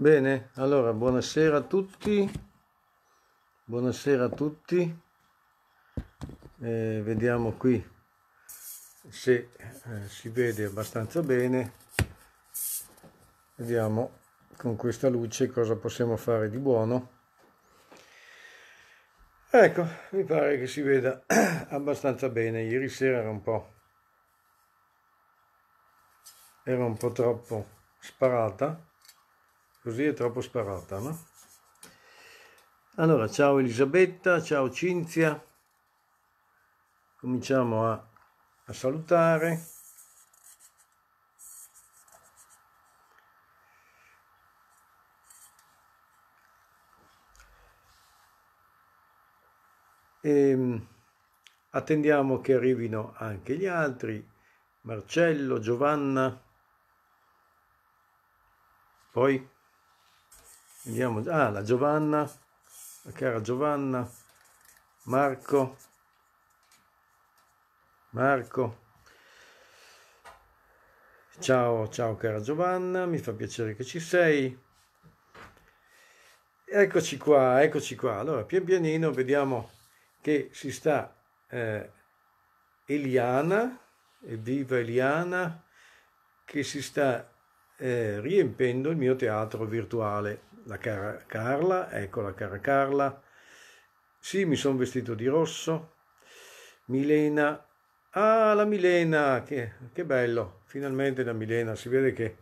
Bene, allora buonasera a tutti, buonasera a tutti, eh, vediamo qui se eh, si vede abbastanza bene, vediamo con questa luce cosa possiamo fare di buono. Ecco, mi pare che si veda abbastanza bene, ieri sera era un po', era un po' troppo sparata così è troppo sparata, no? Allora, ciao Elisabetta, ciao Cinzia, cominciamo a, a salutare. E, ehm, attendiamo che arrivino anche gli altri, Marcello, Giovanna, poi Andiamo, ah, la Giovanna, la cara Giovanna, Marco, Marco. Ciao, ciao cara Giovanna, mi fa piacere che ci sei. Eccoci qua, eccoci qua. Allora, pian pianino vediamo che si sta eh, Eliana, evviva Eliana, che si sta eh, riempendo il mio teatro virtuale la cara Carla, ecco la cara Carla. Sì, mi sono vestito di rosso. Milena, ah la Milena, che, che bello, finalmente la Milena, si vede che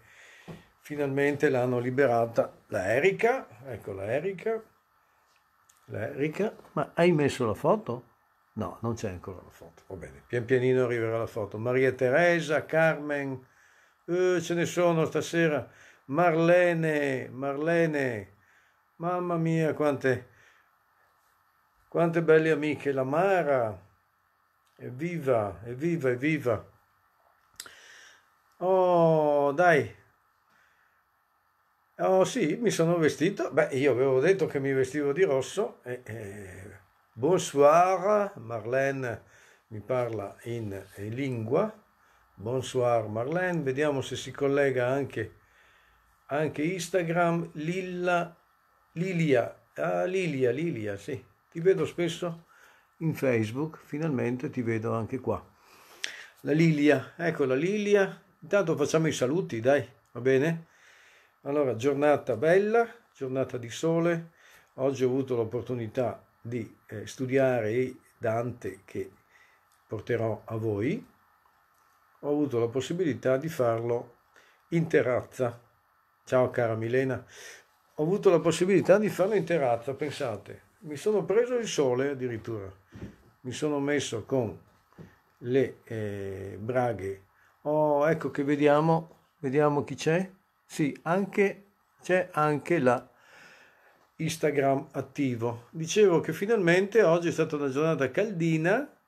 finalmente l'hanno liberata. La Erika, ecco la Erika, la Erika, ma hai messo la foto? No, non c'è ancora la foto. Va bene, pian pianino arriverà la foto. Maria Teresa, Carmen, eh, ce ne sono stasera. Marlene, Marlene, mamma mia quante, quante belle amiche, la Mara, evviva, evviva, evviva. Oh, dai. Oh sì, mi sono vestito. Beh, io avevo detto che mi vestivo di rosso. E, e... Bonsoir, Marlene mi parla in lingua. Bonsoir, Marlene. Vediamo se si collega anche anche Instagram Lilla Lilia, ah, Lilia, Lilia, sì, ti vedo spesso in Facebook, finalmente ti vedo anche qua. La Lilia, ecco la Lilia, intanto facciamo i saluti, dai, va bene? Allora, giornata bella, giornata di sole, oggi ho avuto l'opportunità di eh, studiare Dante che porterò a voi, ho avuto la possibilità di farlo in terrazza Ciao cara Milena, ho avuto la possibilità di farlo in terrazza, pensate, mi sono preso il sole addirittura, mi sono messo con le eh, braghe. Oh, ecco che vediamo, vediamo chi c'è. Sì, anche c'è anche la Instagram attivo. Dicevo che finalmente oggi è stata una giornata caldina.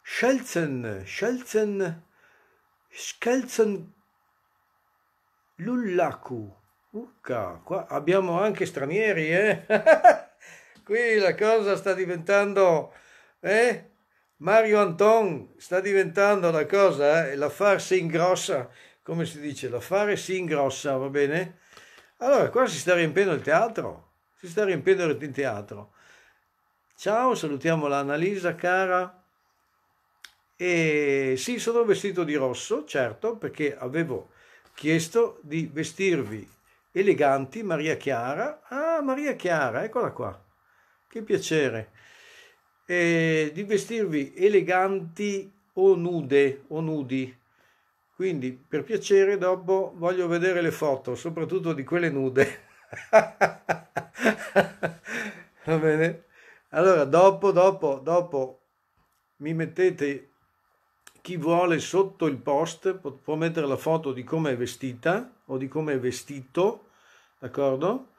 Schelzen, Schelzen, Schelzen Lullaku. Ucca, qua abbiamo anche stranieri, eh? Qui la cosa sta diventando, eh? Mario Anton sta diventando la cosa, eh? l'affare si ingrossa, come si dice, l'affare si ingrossa, va bene? Allora, qua si sta riempiendo il teatro, si sta riempiendo il teatro. Ciao, salutiamo la Annalisa, cara. E sì, sono vestito di rosso, certo, perché avevo chiesto di vestirvi eleganti Maria Chiara. Ah, Maria Chiara, eccola qua. Che piacere. Eh, di vestirvi eleganti o nude o nudi. Quindi per piacere dopo voglio vedere le foto, soprattutto di quelle nude. Va bene? Allora, dopo, dopo, dopo mi mettete chi vuole sotto il post può mettere la foto di come è vestita o di come è vestito, d'accordo?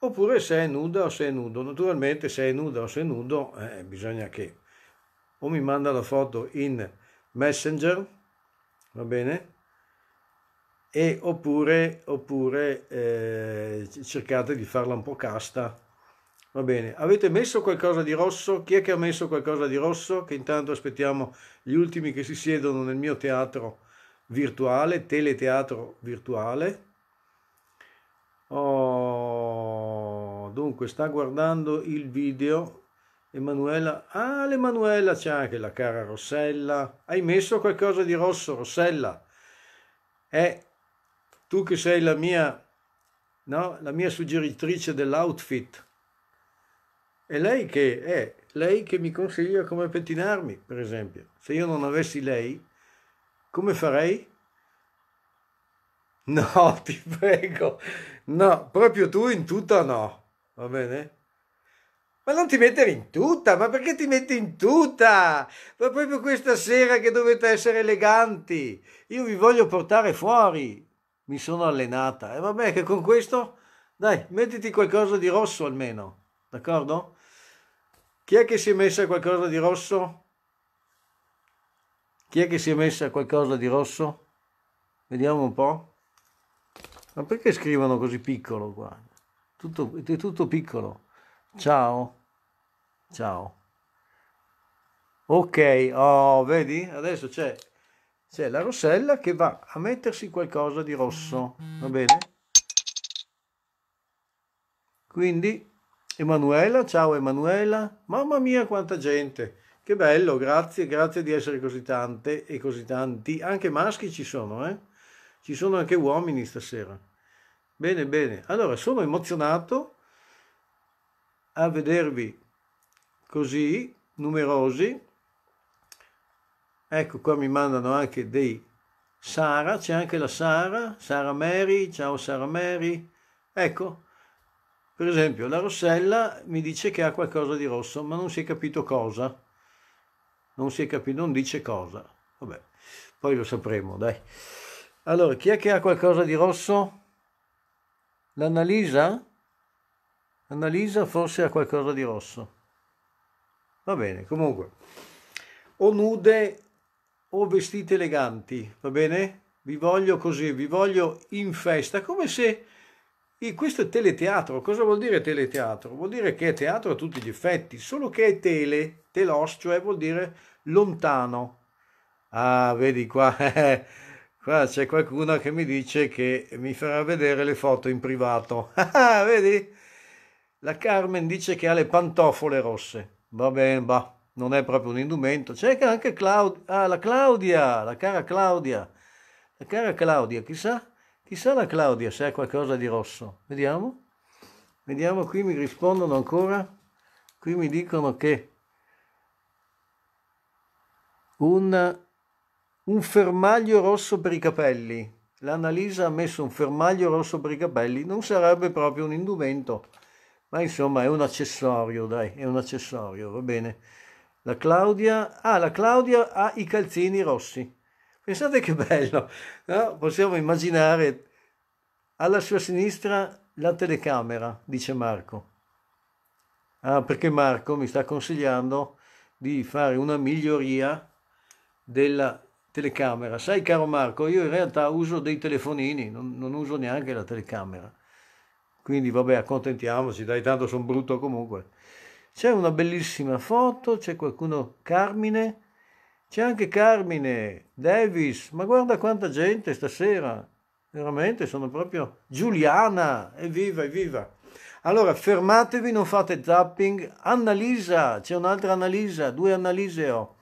Oppure se è nuda o se è nudo. Naturalmente se è nuda o se è nudo eh, bisogna che o mi manda la foto in Messenger, va bene? E oppure, oppure eh, cercate di farla un po' casta Va bene, avete messo qualcosa di rosso? Chi è che ha messo qualcosa di rosso? Che intanto aspettiamo gli ultimi che si siedono nel mio teatro virtuale, teleteatro virtuale. Oh, dunque sta guardando il video Emanuela. Ah, l'Emanuela c'è anche la cara Rossella. Hai messo qualcosa di rosso, Rossella? Eh, tu che sei la mia, no? la mia suggeritrice dell'outfit è lei che è, lei che mi consiglia come pettinarmi, per esempio. Se io non avessi lei, come farei? No, ti prego. No, proprio tu in tutta no. Va bene? Ma non ti mettere in tutta, ma perché ti metti in tutta? Ma proprio questa sera che dovete essere eleganti. Io vi voglio portare fuori. Mi sono allenata. E eh, vabbè che con questo, dai, mettiti qualcosa di rosso almeno. D'accordo? Chi è che si è messa qualcosa di rosso? Chi è che si è messa qualcosa di rosso? Vediamo un po'. Ma perché scrivono così piccolo qua? Tutto, è tutto piccolo. Ciao. Ciao. Ok, oh, vedi? Adesso c'è, c'è la rossella che va a mettersi qualcosa di rosso. Va bene? Quindi Emanuela, ciao Emanuela, mamma mia quanta gente, che bello, grazie, grazie di essere così tante e così tanti, anche maschi ci sono, eh? ci sono anche uomini stasera. Bene, bene, allora sono emozionato a vedervi così numerosi, ecco qua mi mandano anche dei Sara, c'è anche la Sara, Sara Mary, ciao Sara Mary, ecco per esempio, la rossella mi dice che ha qualcosa di rosso, ma non si è capito cosa. Non si è capito, non dice cosa. Vabbè, poi lo sapremo, dai. Allora, chi è che ha qualcosa di rosso? L'analisa? L'analisa forse ha qualcosa di rosso. Va bene, comunque. O nude o vestite eleganti, va bene? Vi voglio così, vi voglio in festa, come se e questo è teleteatro. Cosa vuol dire teleteatro? Vuol dire che è teatro a tutti gli effetti, solo che è tele, telos, cioè vuol dire lontano. Ah, vedi qua, qua c'è qualcuno che mi dice che mi farà vedere le foto in privato. Ah, vedi? La Carmen dice che ha le pantofole rosse. Va bene, bah, non è proprio un indumento. C'è anche Claud- ah, la Claudia, la cara Claudia. La cara Claudia, chissà Chissà la Claudia se ha qualcosa di rosso. Vediamo. Vediamo qui mi rispondono ancora. Qui mi dicono che un, un fermaglio rosso per i capelli. L'analisa ha messo un fermaglio rosso per i capelli. Non sarebbe proprio un indumento, ma insomma è un accessorio, dai, è un accessorio, va bene. La Claudia, ah, la Claudia ha i calzini rossi. Pensate che bello, no? possiamo immaginare alla sua sinistra la telecamera, dice Marco. Ah, perché Marco mi sta consigliando di fare una miglioria della telecamera. Sai, caro Marco, io in realtà uso dei telefonini, non, non uso neanche la telecamera. Quindi vabbè, accontentiamoci, dai, tanto sono brutto comunque. C'è una bellissima foto, c'è qualcuno, Carmine, c'è anche Carmine, Davis, ma guarda quanta gente stasera. Veramente sono proprio Giuliana, evviva, evviva. Allora, fermatevi, non fate zapping. Annalisa, c'è un'altra Annalisa, due Annalise ho.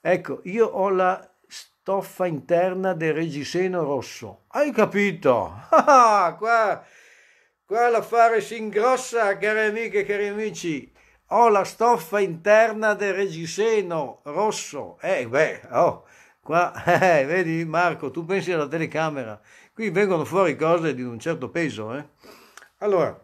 Ecco, io ho la stoffa interna del reggiseno rosso. Hai capito? Ah, ah, qua, qua l'affare si ingrossa, cari amiche cari amici ho la stoffa interna del reggiseno rosso. Eh, beh, oh, qua, eh, vedi Marco, tu pensi alla telecamera, qui vengono fuori cose di un certo peso, eh. Allora,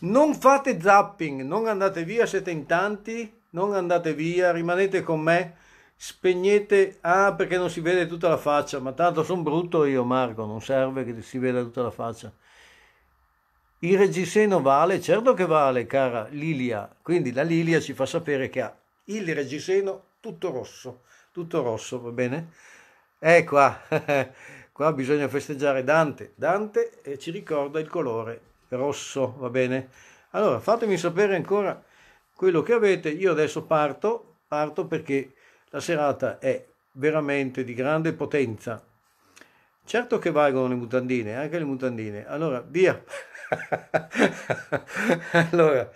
non fate zapping, non andate via, siete in tanti, non andate via, rimanete con me, spegnete, ah perché non si vede tutta la faccia, ma tanto sono brutto io Marco, non serve che si veda tutta la faccia. Il reggiseno vale? Certo che vale, cara Lilia. Quindi la Lilia ci fa sapere che ha il reggiseno tutto rosso, tutto rosso, va bene? E eh, qua, qua bisogna festeggiare Dante. Dante eh, ci ricorda il colore rosso, va bene? Allora, fatemi sapere ancora quello che avete. Io adesso parto, parto perché la serata è veramente di grande potenza. Certo che valgono le mutandine, anche le mutandine. Allora, via. allora,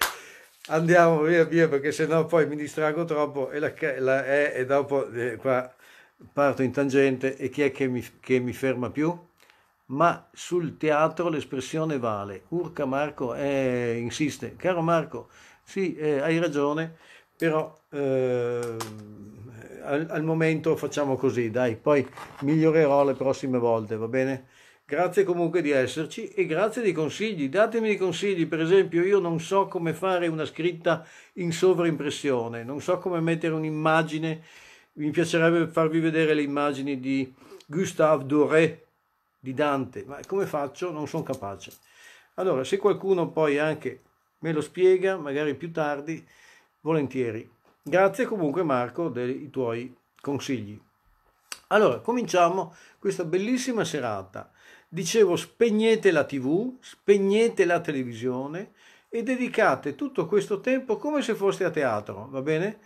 andiamo via, via, perché sennò poi mi distrago troppo e, la, la, e, e dopo eh, qua parto in tangente e chi è che mi, che mi ferma più? Ma sul teatro l'espressione vale. Urca Marco eh, insiste. Caro Marco, sì, eh, hai ragione, però... Ehm, al, al momento facciamo così, dai, poi migliorerò le prossime volte, va bene? Grazie comunque di esserci e grazie dei consigli. Datemi dei consigli, per esempio io non so come fare una scritta in sovraimpressione, non so come mettere un'immagine, mi piacerebbe farvi vedere le immagini di Gustave Doré di Dante, ma come faccio? Non sono capace. Allora, se qualcuno poi anche me lo spiega, magari più tardi, volentieri. Grazie comunque Marco dei tuoi consigli. Allora, cominciamo questa bellissima serata. Dicevo, spegnete la tv, spegnete la televisione e dedicate tutto questo tempo come se foste a teatro, va bene?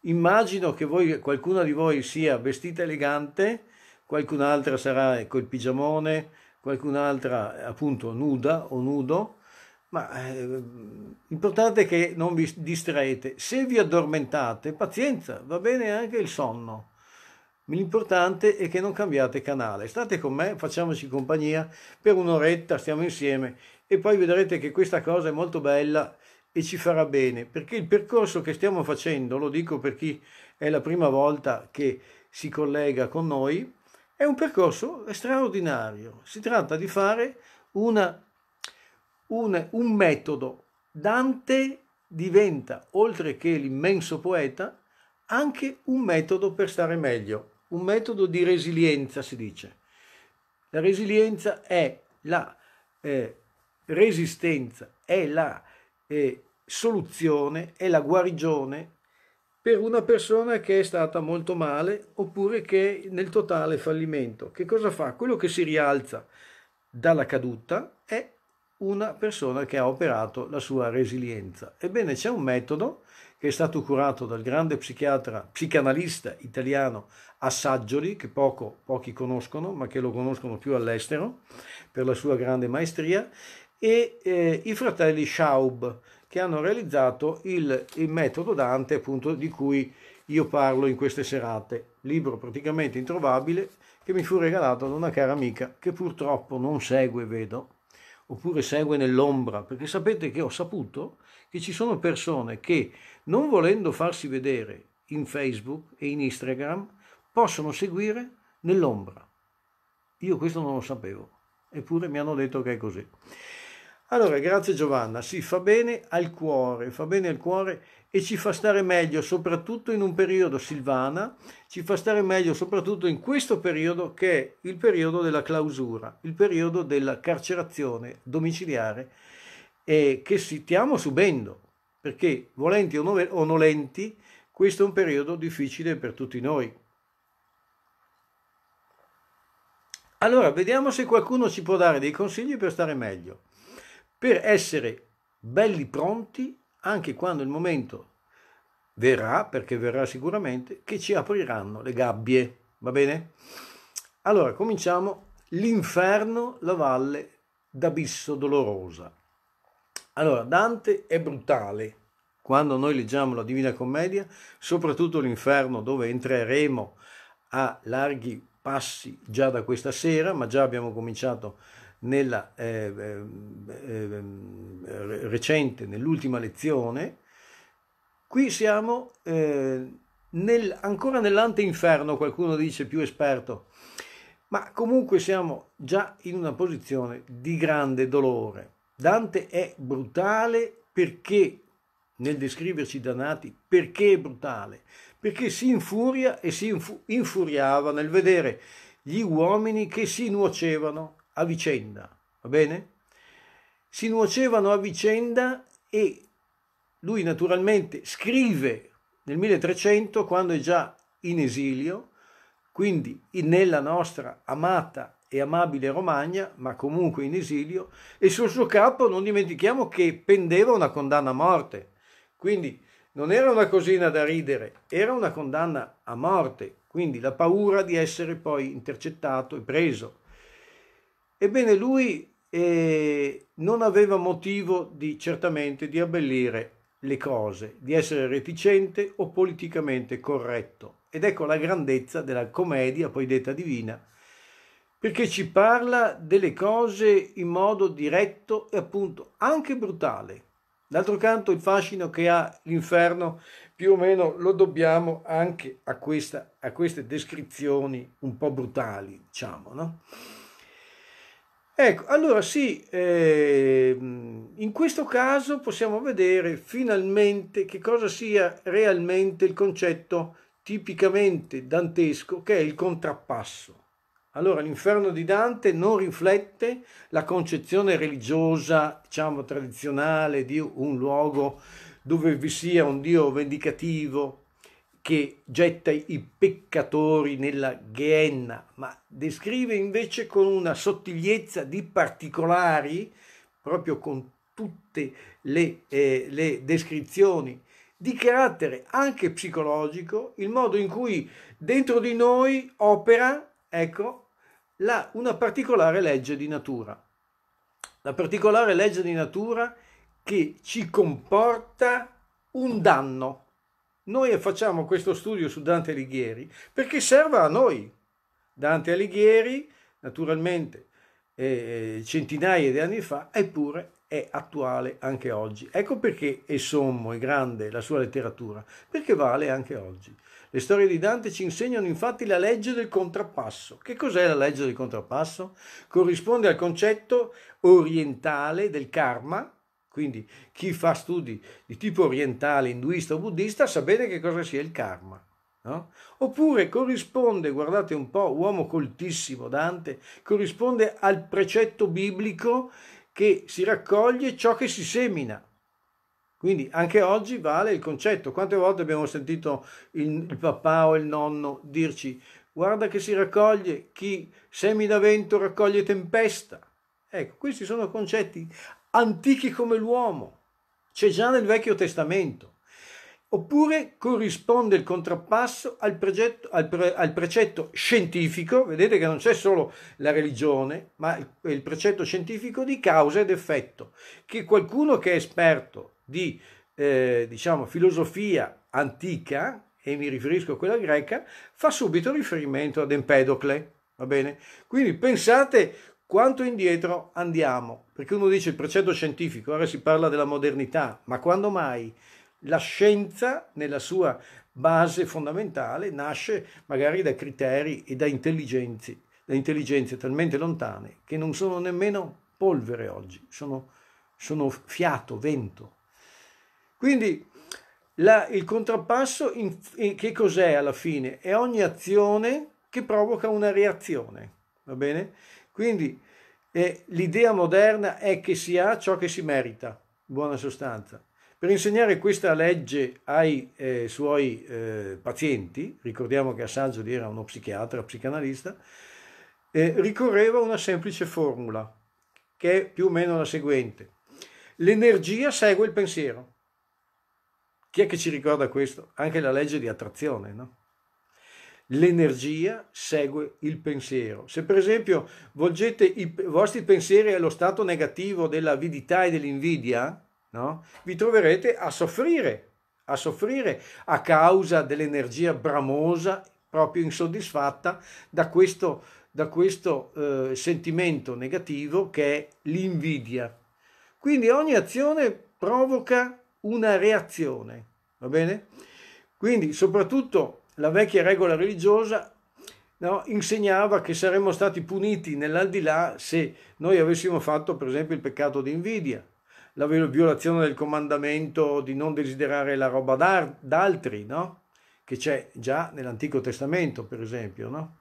Immagino che voi, qualcuna di voi sia vestita elegante, qualcun'altra sarà col pigiamone, qualcun'altra appunto nuda o nudo, ma eh, l'importante è che non vi distraete. Se vi addormentate, pazienza, va bene anche il sonno. L'importante è che non cambiate canale. State con me, facciamoci compagnia per un'oretta, stiamo insieme e poi vedrete che questa cosa è molto bella e ci farà bene, perché il percorso che stiamo facendo, lo dico per chi è la prima volta che si collega con noi, è un percorso straordinario. Si tratta di fare una un, un metodo. Dante diventa, oltre che l'immenso poeta, anche un metodo per stare meglio, un metodo di resilienza si dice. La resilienza è la eh, resistenza, è la eh, soluzione, è la guarigione per una persona che è stata molto male oppure che è nel totale fallimento. Che cosa fa? Quello che si rialza dalla caduta è una persona che ha operato la sua resilienza. Ebbene, c'è un metodo che è stato curato dal grande psichiatra, psicanalista italiano Assaggioli, che poco, pochi conoscono, ma che lo conoscono più all'estero per la sua grande maestria, e eh, i fratelli Schaub, che hanno realizzato il, il metodo Dante, appunto, di cui io parlo in queste serate. Libro praticamente introvabile che mi fu regalato da una cara amica che purtroppo non segue, vedo oppure segue nell'ombra, perché sapete che ho saputo che ci sono persone che non volendo farsi vedere in Facebook e in Instagram possono seguire nell'ombra. Io questo non lo sapevo, eppure mi hanno detto che è così. Allora, grazie Giovanna, sì, fa bene al cuore, fa bene al cuore e ci fa stare meglio, soprattutto in un periodo Silvana, ci fa stare meglio soprattutto in questo periodo che è il periodo della clausura, il periodo della carcerazione domiciliare eh, che stiamo subendo, perché volenti o nolenti questo è un periodo difficile per tutti noi. Allora, vediamo se qualcuno ci può dare dei consigli per stare meglio per essere belli pronti anche quando il momento verrà, perché verrà sicuramente, che ci apriranno le gabbie. Va bene? Allora, cominciamo l'inferno, la valle d'abisso dolorosa. Allora, Dante è brutale. Quando noi leggiamo la Divina Commedia, soprattutto l'inferno dove entreremo a larghi passi già da questa sera, ma già abbiamo cominciato a nella eh, ehm, eh, recente, nell'ultima lezione, qui siamo eh, nel, ancora nell'anteinferno, qualcuno dice più esperto, ma comunque siamo già in una posizione di grande dolore. Dante è brutale perché, nel descriverci Danati, perché è brutale? Perché si infuria e si infuriava nel vedere gli uomini che si nuocevano a vicenda, va bene? Si nuocevano a vicenda e lui naturalmente scrive nel 1300 quando è già in esilio, quindi nella nostra amata e amabile Romagna, ma comunque in esilio, e sul suo capo non dimentichiamo che pendeva una condanna a morte. Quindi non era una cosina da ridere, era una condanna a morte, quindi la paura di essere poi intercettato e preso. Ebbene, lui eh, non aveva motivo di, certamente di abbellire le cose, di essere reticente o politicamente corretto. Ed ecco la grandezza della commedia, poi detta divina, perché ci parla delle cose in modo diretto e appunto anche brutale. D'altro canto il fascino che ha l'inferno più o meno lo dobbiamo anche a, questa, a queste descrizioni un po' brutali, diciamo, no? Ecco, allora sì, eh, in questo caso possiamo vedere finalmente che cosa sia realmente il concetto tipicamente dantesco che è il contrappasso. Allora l'inferno di Dante non riflette la concezione religiosa, diciamo tradizionale, di un luogo dove vi sia un Dio vendicativo, che getta i peccatori nella ghenna, ma descrive invece con una sottigliezza di particolari, proprio con tutte le, eh, le descrizioni di carattere anche psicologico, il modo in cui dentro di noi opera, ecco, la, una particolare legge di natura. La particolare legge di natura che ci comporta un danno noi facciamo questo studio su Dante Alighieri perché serva a noi. Dante Alighieri, naturalmente, eh, eh centinaia di anni fa, eppure è attuale anche oggi. Ecco perché è sommo e grande la sua letteratura, perché vale anche oggi. Le storie di Dante ci insegnano infatti la legge del contrappasso. Che cos'è la legge del contrappasso? Corrisponde al concetto orientale del karma quindi chi fa studi di tipo orientale, induista o buddista sa bene che cosa sia il karma. No? Oppure corrisponde, guardate un po', uomo coltissimo Dante, corrisponde al precetto biblico che si raccoglie ciò che si semina. Quindi anche oggi vale il concetto. Quante volte abbiamo sentito il, il papà o il nonno dirci guarda che si raccoglie, chi semina vento raccoglie tempesta. Ecco, questi sono concetti antichi come l'uomo, c'è già nel Vecchio Testamento. Oppure corrisponde il contrappasso al, progetto, al, pre, al, precetto scientifico, vedete che non c'è solo la religione, ma il, il precetto scientifico di causa ed effetto, che qualcuno che è esperto di eh, diciamo, filosofia antica, e mi riferisco a quella greca, fa subito riferimento ad Empedocle. Va bene? Quindi pensate quanto indietro andiamo? Perché uno dice il precetto scientifico, ora si parla della modernità, ma quando mai? La scienza, nella sua base fondamentale, nasce magari da criteri e da intelligenze, da intelligenze talmente lontane che non sono nemmeno polvere oggi, sono, sono fiato, vento. Quindi la, il contrappasso in, in, che cos'è alla fine? È ogni azione che provoca una reazione, va bene? Quindi eh, l'idea moderna è che si ha ciò che si merita, buona sostanza. Per insegnare questa legge ai eh, suoi eh, pazienti, ricordiamo che Assange era uno psichiatra, psicanalista, eh, ricorreva a una semplice formula, che è più o meno la seguente. L'energia segue il pensiero. Chi è che ci ricorda questo? Anche la legge di attrazione, no? l'energia segue il pensiero. Se per esempio volgete i vostri pensieri allo stato negativo dell'avidità e dell'invidia, no? vi troverete a soffrire, a soffrire a causa dell'energia bramosa, proprio insoddisfatta da questo, da questo eh, sentimento negativo che è l'invidia. Quindi ogni azione provoca una reazione, va bene? Quindi soprattutto la vecchia regola religiosa no, insegnava che saremmo stati puniti nell'aldilà se noi avessimo fatto per esempio il peccato di invidia, la violazione del comandamento di non desiderare la roba d'altri, no? che c'è già nell'Antico Testamento per esempio. No?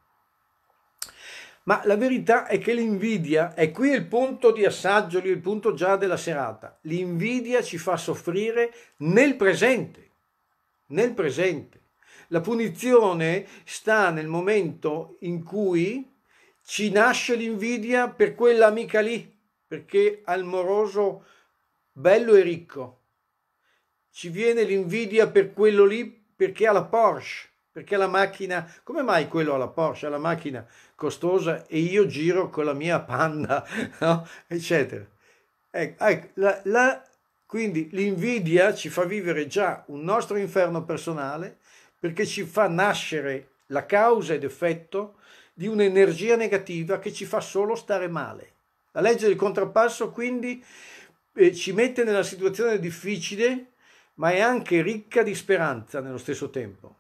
Ma la verità è che l'invidia, è qui il punto di assaggio, il punto già della serata, l'invidia ci fa soffrire nel presente, nel presente. La punizione sta nel momento in cui ci nasce l'invidia per quella amica lì, perché al moroso bello e ricco. Ci viene l'invidia per quello lì perché ha la Porsche, perché la macchina. Come mai quello ha la Porsche, ha la macchina costosa e io giro con la mia panda, no? eccetera. Ecco, ecco la, la, quindi l'invidia ci fa vivere già un nostro inferno personale perché ci fa nascere la causa ed effetto di un'energia negativa che ci fa solo stare male. La legge del contrapasso quindi eh, ci mette nella situazione difficile, ma è anche ricca di speranza nello stesso tempo,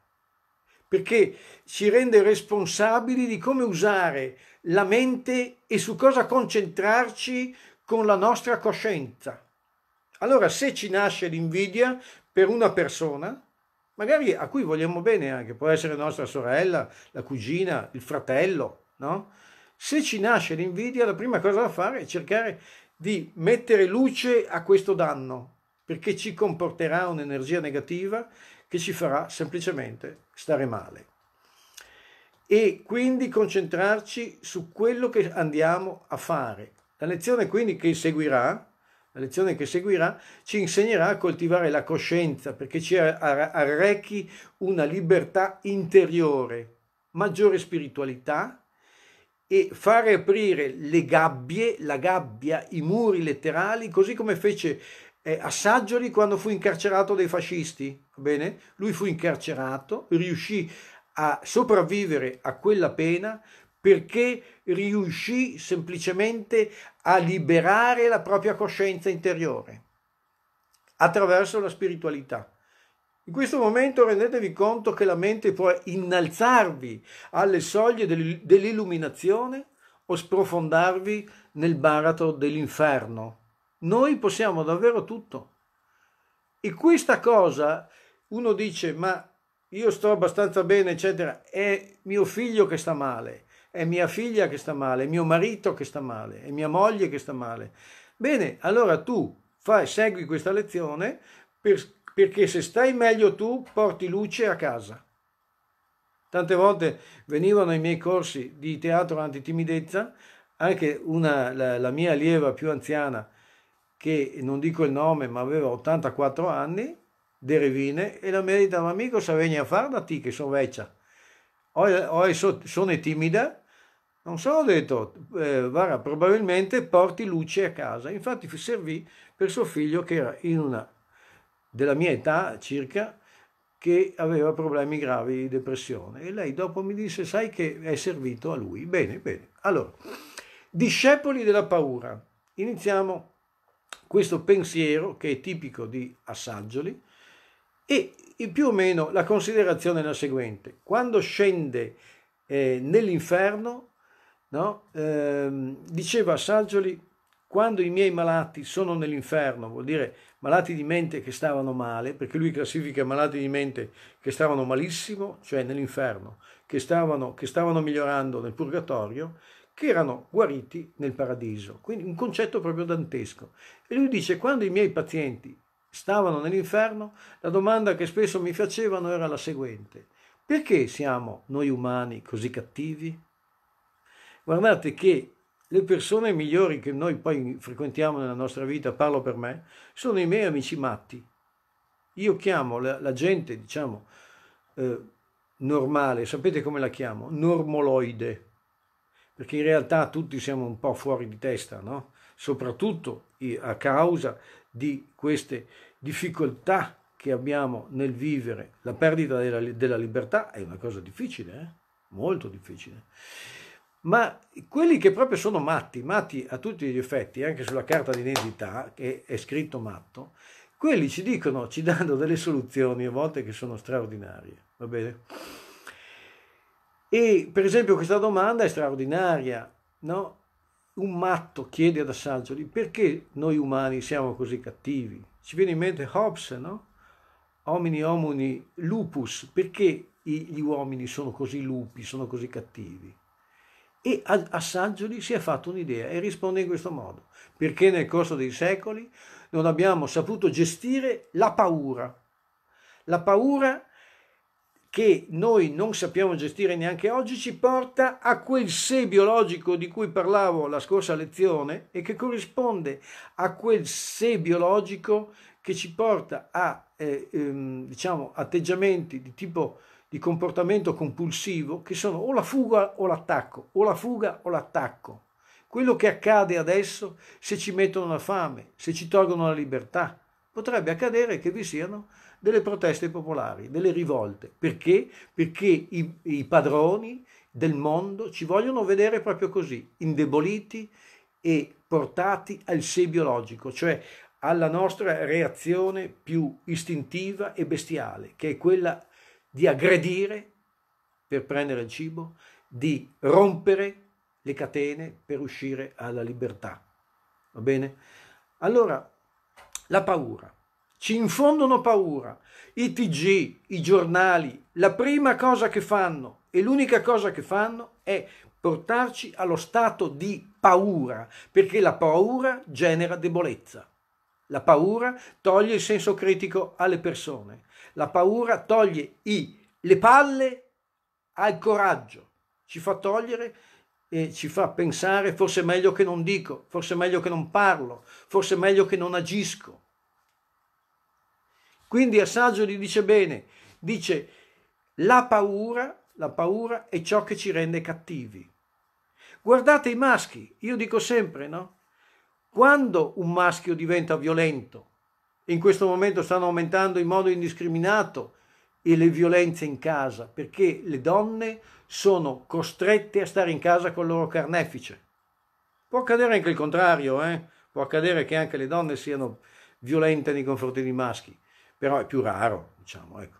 perché ci rende responsabili di come usare la mente e su cosa concentrarci con la nostra coscienza. Allora se ci nasce l'invidia per una persona, magari a cui vogliamo bene anche, può essere nostra sorella, la cugina, il fratello, no? Se ci nasce l'invidia, la prima cosa da fare è cercare di mettere luce a questo danno, perché ci comporterà un'energia negativa che ci farà semplicemente stare male. E quindi concentrarci su quello che andiamo a fare. La lezione quindi che seguirà la lezione che seguirà, ci insegnerà a coltivare la coscienza perché ci arrecchi una libertà interiore, maggiore spiritualità e fare aprire le gabbie, la gabbia, i muri letterali, così come fece eh, a quando fu incarcerato dai fascisti. Bene? Lui fu incarcerato, riuscì a sopravvivere a quella pena perché riuscì semplicemente a liberare la propria coscienza interiore attraverso la spiritualità. In questo momento rendetevi conto che la mente può innalzarvi alle soglie dell'illuminazione o sprofondarvi nel baratro dell'inferno. Noi possiamo davvero tutto. E questa cosa, uno dice, ma io sto abbastanza bene, eccetera, è mio figlio che sta male, è mia figlia che sta male, è mio marito che sta male, è mia moglie che sta male. Bene, allora tu fai, segui questa lezione per, perché se stai meglio tu porti luce a casa. Tante volte venivano ai miei corsi di teatro antitimidezza anche una, la, la mia allieva più anziana, che non dico il nome, ma aveva 84 anni, De Revine, e la mia diceva, amico, se venire a fare da ti che sono vecchia. O, o sono timida, non sono detto, eh, Vara probabilmente porti luce a casa. Infatti servì per suo figlio che era in una, della mia età circa, che aveva problemi gravi di depressione. E lei dopo mi disse, sai che è servito a lui. Bene, bene. Allora, discepoli della paura. Iniziamo questo pensiero che è tipico di Assaggioli e più o meno la considerazione è la seguente. Quando scende eh, nell'inferno no? eh, diceva a Saggioli, quando i miei malati sono nell'inferno, vuol dire malati di mente che stavano male, perché lui classifica malati di mente che stavano malissimo, cioè nell'inferno, che stavano, che stavano migliorando nel purgatorio, che erano guariti nel paradiso. Quindi un concetto proprio dantesco. E lui dice, quando i miei pazienti stavano nell'inferno, la domanda che spesso mi facevano era la seguente, perché siamo noi umani così cattivi? Guardate che le persone migliori che noi poi frequentiamo nella nostra vita, parlo per me, sono i miei amici matti. Io chiamo la, la gente, diciamo, eh, normale, sapete come la chiamo? Normoloide, perché in realtà tutti siamo un po' fuori di testa, no? Soprattutto a causa di queste difficoltà che abbiamo nel vivere. La perdita della, della libertà è una cosa difficile, eh? molto difficile ma quelli che proprio sono matti, matti a tutti gli effetti, anche sulla carta d'identità, che è scritto matto, quelli ci dicono, ci danno delle soluzioni a volte che sono straordinarie, va bene? E per esempio questa domanda è straordinaria, no? Un matto chiede ad Assaggio perché noi umani siamo così cattivi. Ci viene in mente Hobbes, no? Homini homini lupus, perché gli uomini sono così lupi, sono così cattivi? e a, Saggioli si è fatto un'idea e risponde in questo modo, perché nel corso dei secoli non abbiamo saputo gestire la paura, la paura che noi non sappiamo gestire neanche oggi ci porta a quel sé biologico di cui parlavo la scorsa lezione e che corrisponde a quel sé biologico che ci porta a eh, ehm, diciamo, atteggiamenti di tipo di comportamento compulsivo che sono o la fuga o l'attacco, o la fuga o l'attacco. Quello che accade adesso se ci mettono la fame, se ci tolgono la libertà, potrebbe accadere che vi siano delle proteste popolari, delle rivolte. Perché? Perché i, i padroni del mondo ci vogliono vedere proprio così, indeboliti e portati al sé biologico, cioè alla nostra reazione più istintiva e bestiale, che è quella di aggredire per prendere il cibo, di rompere le catene per uscire alla libertà. Va bene? Allora, la paura. Ci infondono paura. I TG, i giornali, la prima cosa che fanno e l'unica cosa che fanno è portarci allo stato di paura, perché la paura genera debolezza. La paura toglie il senso critico alle persone. La paura toglie i, le palle al coraggio, ci fa togliere e ci fa pensare forse è meglio che non dico, forse è meglio che non parlo, forse è meglio che non agisco. Quindi Assaggio gli dice bene, dice la paura, la paura è ciò che ci rende cattivi. Guardate i maschi, io dico sempre, no? Quando un maschio diventa violento, in questo momento stanno aumentando in modo indiscriminato e le violenze in casa, perché le donne sono costrette a stare in casa con il loro carnefice. Può accadere anche il contrario, eh? può accadere che anche le donne siano violente nei confronti dei maschi, però è più raro, diciamo, ecco.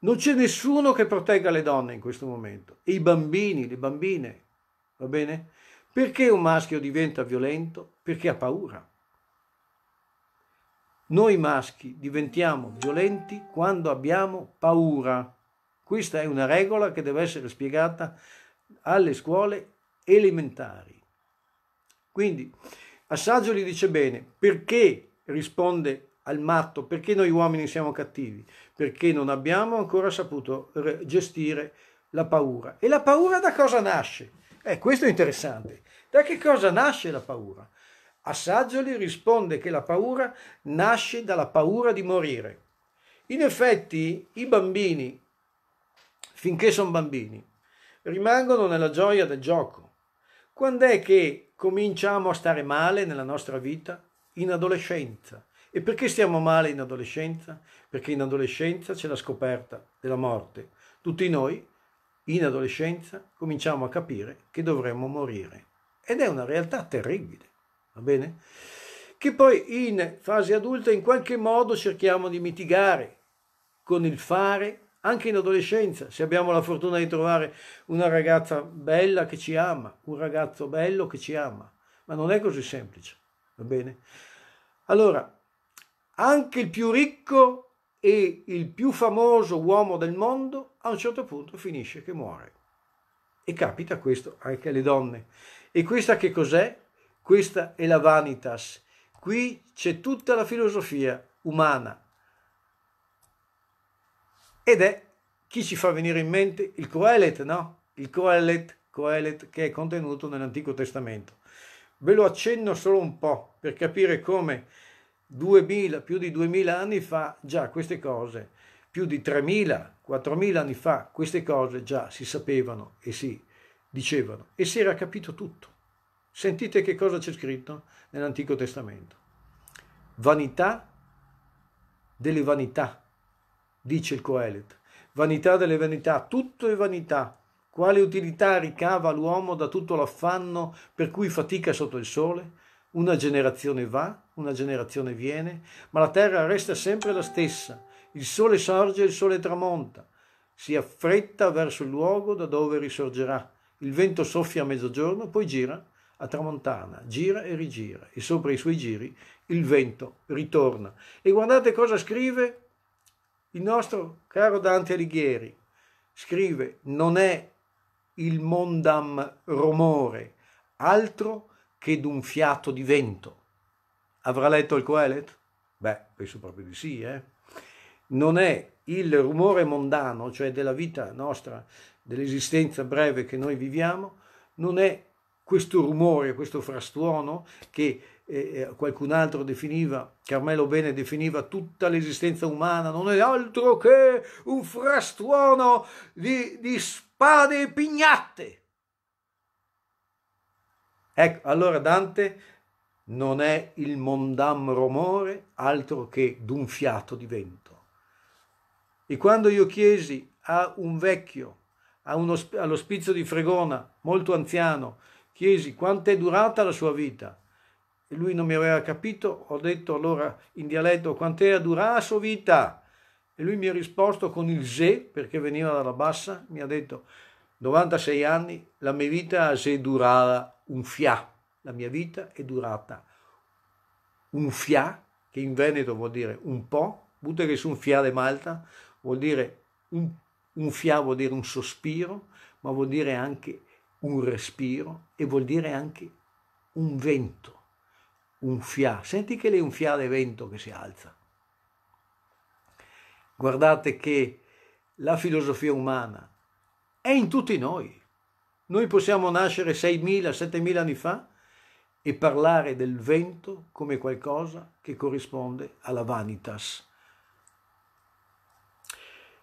Non c'è nessuno che protegga le donne in questo momento, e i bambini, le bambine, va bene? Perché un maschio diventa violento? Perché ha paura. Noi maschi diventiamo violenti quando abbiamo paura. Questa è una regola che deve essere spiegata alle scuole elementari. Quindi Assaggio gli dice bene, perché risponde al matto, perché noi uomini siamo cattivi? Perché non abbiamo ancora saputo gestire la paura. E la paura da cosa nasce? Eh, questo è interessante. Da che cosa nasce la paura? A Saggioli risponde che la paura nasce dalla paura di morire. In effetti i bambini, finché sono bambini, rimangono nella gioia del gioco. Quando è che cominciamo a stare male nella nostra vita? In adolescenza. E perché stiamo male in adolescenza? Perché in adolescenza c'è la scoperta della morte. Tutti noi, in adolescenza, cominciamo a capire che dovremmo morire. Ed è una realtà terribile va bene? Che poi in fase adulta in qualche modo cerchiamo di mitigare con il fare, anche in adolescenza, se abbiamo la fortuna di trovare una ragazza bella che ci ama, un ragazzo bello che ci ama, ma non è così semplice, va bene? Allora, anche il più ricco e il più famoso uomo del mondo a un certo punto finisce che muore. E capita questo anche alle donne. E questa che cos'è? Questa è la vanitas. Qui c'è tutta la filosofia umana. Ed è chi ci fa venire in mente il Coelet, no? Il Coelet, Coelet che è contenuto nell'Antico Testamento. Ve lo accenno solo un po' per capire come 2000, più di 2000 anni fa già queste cose, più di 3000, 4000 anni fa queste cose già si sapevano e si dicevano e si era capito tutto. Sentite che cosa c'è scritto nell'Antico Testamento. Vanità delle vanità, dice il Coelet. Vanità delle vanità, tutto è vanità. Quale utilità ricava l'uomo da tutto l'affanno per cui fatica sotto il sole? Una generazione va, una generazione viene, ma la terra resta sempre la stessa. Il sole sorge e il sole tramonta. Si affretta verso il luogo da dove risorgerà. Il vento soffia a mezzogiorno, poi gira a tramontana, gira e rigira, e sopra i suoi giri il vento ritorna. E guardate cosa scrive il nostro caro Dante Alighieri. Scrive, non è il mondam romore, altro che d'un fiato di vento. Avrà letto il Coelet? Beh, penso proprio di sì, eh? Non è il rumore mondano, cioè della vita nostra, dell'esistenza breve che noi viviamo, non è questo rumore, questo frastuono che eh, eh, qualcun altro definiva, Carmelo Bene definiva tutta l'esistenza umana, non è altro che un frastuono di, di spade e pignatte. Ecco, allora Dante non è il mondam romore altro che d'un fiato di vento. E quando io chiesi a un vecchio, a uno, all'ospizio di Fregona, molto anziano, Chiesi quanto è durata la sua vita. E lui non mi aveva capito, ho detto allora in dialetto quanto quant'era durata ah, la sua vita. E lui mi ha risposto con il se, perché veniva dalla bassa, mi ha detto 96 anni, la mia vita è durata un fià, la mia vita è durata un fià, che in Veneto vuol dire un po', butta che su un fià di Malta, vuol dire un, un fià, vuol dire un sospiro, ma vuol dire anche un respiro e vuol dire anche un vento, un fià. Senti che lei un fiale vento che si alza. Guardate che la filosofia umana è in tutti noi. Noi possiamo nascere 6.000, 7.000 anni fa e parlare del vento come qualcosa che corrisponde alla vanitas.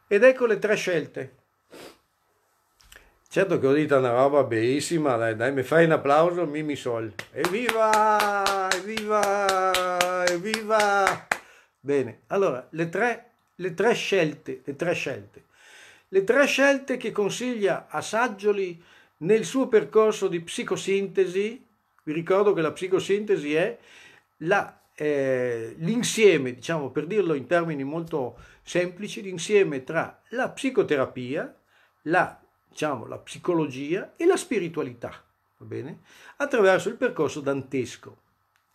Ed ecco le tre scelte Certo che ho detto una roba bellissima, dai, dai, mi fai un applauso, Mimi Sol. Evviva, evviva, evviva! Bene, allora, le tre, le tre scelte, le tre scelte. Le tre scelte che consiglia a Saggioli nel suo percorso di psicosintesi, vi ricordo che la psicosintesi è la eh, l'insieme, diciamo per dirlo in termini molto semplici, l'insieme tra la psicoterapia, la diciamo, la psicologia e la spiritualità, va bene? Attraverso il percorso dantesco.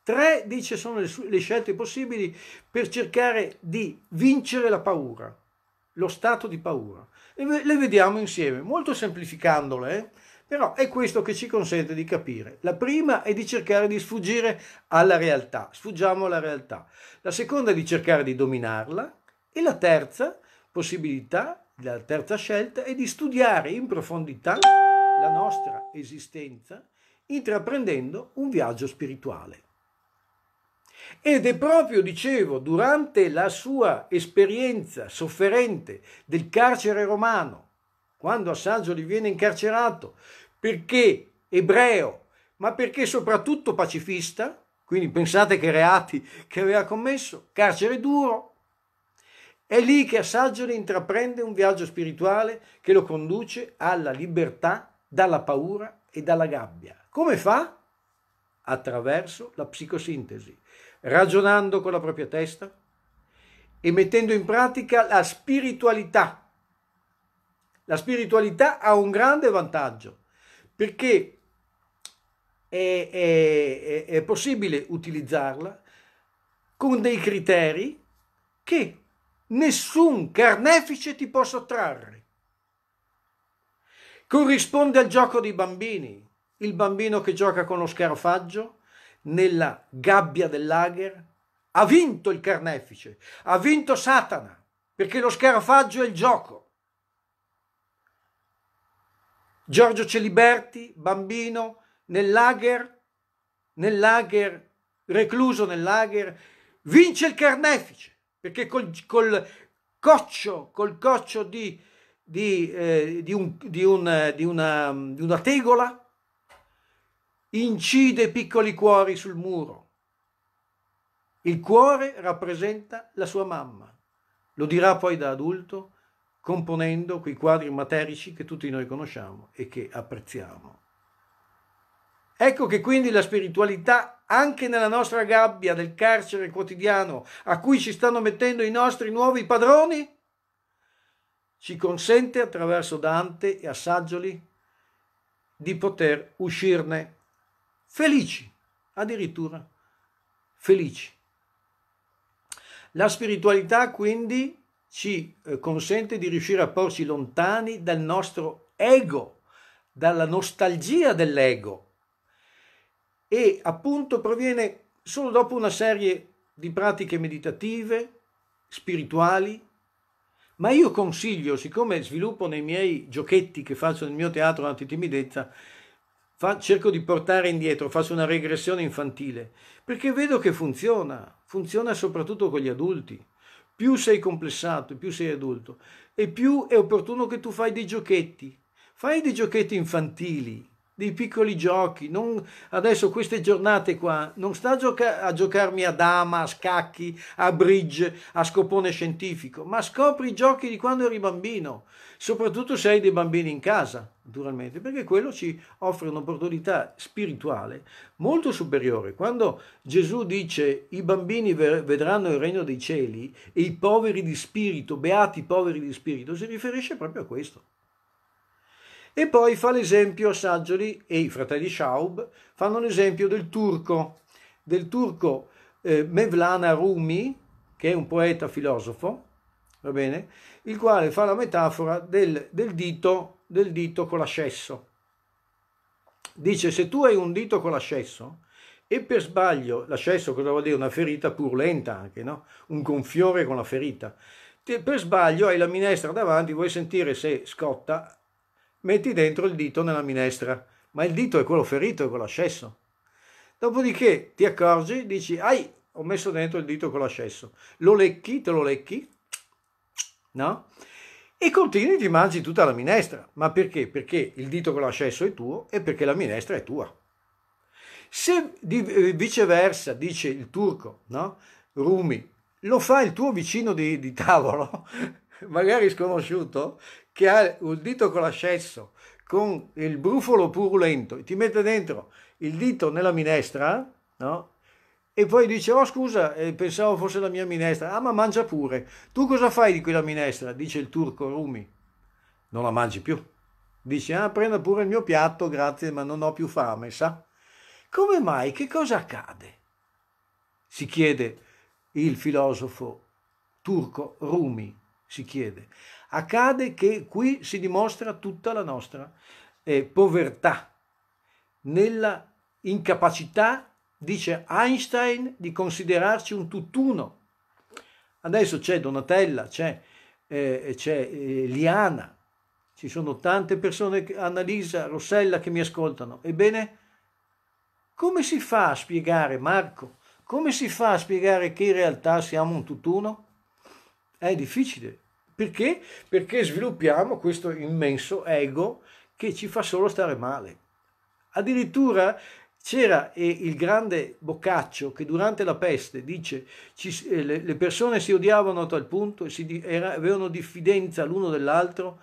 Tre, dice, sono le, le scelte possibili per cercare di vincere la paura, lo stato di paura. E le vediamo insieme, molto semplificandole, eh? però è questo che ci consente di capire. La prima è di cercare di sfuggire alla realtà, sfuggiamo alla realtà. La seconda è di cercare di dominarla e la terza possibilità la terza scelta è di studiare in profondità la nostra esistenza intraprendendo un viaggio spirituale. Ed è proprio, dicevo, durante la sua esperienza sofferente del carcere romano, quando Assangio gli viene incarcerato, perché ebreo, ma perché soprattutto pacifista, quindi pensate che reati che aveva commesso, carcere duro, è lì che Assaggio intraprende un viaggio spirituale che lo conduce alla libertà dalla paura e dalla gabbia. Come fa? Attraverso la psicosintesi, ragionando con la propria testa e mettendo in pratica la spiritualità. La spiritualità ha un grande vantaggio perché è, è, è possibile utilizzarla con dei criteri che nessun carnefice ti può sottrarre. Corrisponde al gioco dei bambini, il bambino che gioca con lo scarafaggio nella gabbia dell'ager, ha vinto il carnefice, ha vinto Satana, perché lo scarafaggio è il gioco. Giorgio Celiberti, bambino, nel lager, nel lager, recluso nel lager, vince il carnefice perché col, col coccio, col coccio di, di, eh, di, un, di, un, di, una, di una tegola incide piccoli cuori sul muro. Il cuore rappresenta la sua mamma, lo dirà poi da adulto componendo quei quadri materici che tutti noi conosciamo e che apprezziamo. Ecco che quindi la spiritualità anche nella nostra gabbia del carcere quotidiano a cui ci stanno mettendo i nostri nuovi padroni ci consente attraverso Dante e Assaggoli di poter uscirne felici, addirittura felici. La spiritualità quindi ci eh, consente di riuscire a porci lontani dal nostro ego, dalla nostalgia dell'ego e appunto proviene solo dopo una serie di pratiche meditative, spirituali, ma io consiglio, siccome sviluppo nei miei giochetti che faccio nel mio teatro antitimidezza, fa, cerco di portare indietro, faccio una regressione infantile, perché vedo che funziona, funziona soprattutto con gli adulti. Più sei complessato, più sei adulto e più è opportuno che tu fai dei giochetti. Fai dei giochetti infantili, dei piccoli giochi. Non, adesso queste giornate qua non sta a, gioca- a giocarmi a dama, a scacchi, a bridge, a scopone scientifico, ma scopri i giochi di quando eri bambino, soprattutto se hai dei bambini in casa, naturalmente, perché quello ci offre un'opportunità spirituale molto superiore. Quando Gesù dice i bambini vedranno il regno dei cieli e i poveri di spirito, beati i poveri di spirito, si riferisce proprio a questo. E poi fa l'esempio Saggioli e i fratelli Schaub fanno l'esempio del turco, del turco eh, Mevlana Rumi, che è un poeta filosofo, va bene? Il quale fa la metafora del, del, dito, del dito con l'ascesso. Dice, se tu hai un dito con l'ascesso, e per sbaglio, l'ascesso cosa vuol dire? Una ferita purulenta anche, no? Un gonfiore con la ferita. Te, per sbaglio hai la minestra davanti, vuoi sentire se scotta, metti dentro il dito nella minestra, ma il dito è quello ferito, è quello ascesso. Dopodiché ti accorgi, dici, ai, ho messo dentro il dito con l'ascesso, lo lecchi, te lo lecchi, no? E continui, ti mangi tutta la minestra. Ma perché? Perché il dito con l'ascesso è tuo e perché la minestra è tua. Se eh, viceversa, dice il turco, no? Rumi, lo fa il tuo vicino di, di tavolo, magari sconosciuto, che ha il dito con l'ascesso, con il brufolo purulento, ti mette dentro il dito nella minestra, no? E poi dice, oh scusa, eh, pensavo fosse la mia minestra. Ah, ma mangia pure. Tu cosa fai di quella minestra? Dice il turco Rumi. Non la mangi più. Dice, ah, prenda pure il mio piatto, grazie, ma non ho più fame, sa? Come mai? Che cosa accade? Si chiede il filosofo turco Rumi, si chiede. Accade che qui si dimostra tutta la nostra eh, povertà, nella incapacità, dice Einstein, di considerarci un tutt'uno. Adesso c'è Donatella, c'è, eh, c'è eh, Liana, ci sono tante persone, Annalisa, Rossella, che mi ascoltano. Ebbene, come si fa a spiegare, Marco, come si fa a spiegare che in realtà siamo un tutt'uno? È difficile, perché? Perché sviluppiamo questo immenso ego che ci fa solo stare male. Addirittura c'era eh, il grande Boccaccio che durante la peste dice ci, eh, le, persone si odiavano a tal punto, e avevano diffidenza l'uno dell'altro,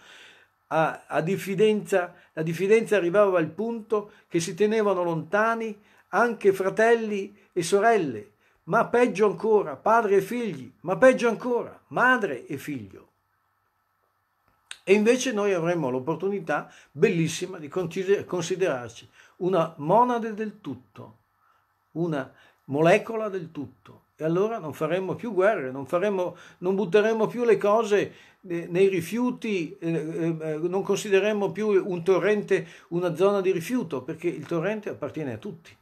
a, a diffidenza, la diffidenza arrivava al punto che si tenevano lontani anche fratelli e sorelle, ma peggio ancora padre e figli, ma peggio ancora madre e figlio. E invece noi avremmo l'opportunità bellissima di considerarci una monade del tutto, una molecola del tutto. E allora non faremmo più guerre, non, faremmo, non butteremmo più le cose eh, nei rifiuti, eh, eh, non considereremo più un torrente una zona di rifiuto, perché il torrente appartiene a tutti.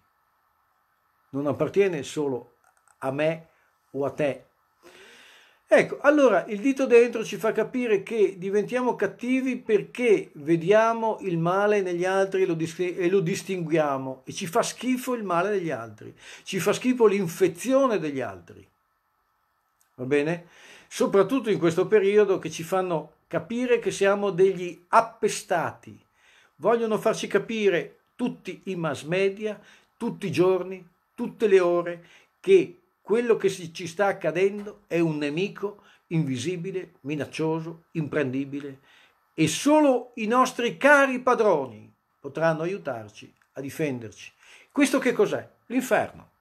Non appartiene solo a me o a te Ecco, allora il dito dentro ci fa capire che diventiamo cattivi perché vediamo il male negli altri e lo distinguiamo e ci fa schifo il male degli altri, ci fa schifo l'infezione degli altri. Va bene? Soprattutto in questo periodo che ci fanno capire che siamo degli appestati. Vogliono farci capire tutti i mass media, tutti i giorni, tutte le ore, che quello che ci sta accadendo è un nemico invisibile, minaccioso, imprendibile e solo i nostri cari padroni potranno aiutarci a difenderci. Questo che cos'è? L'inferno.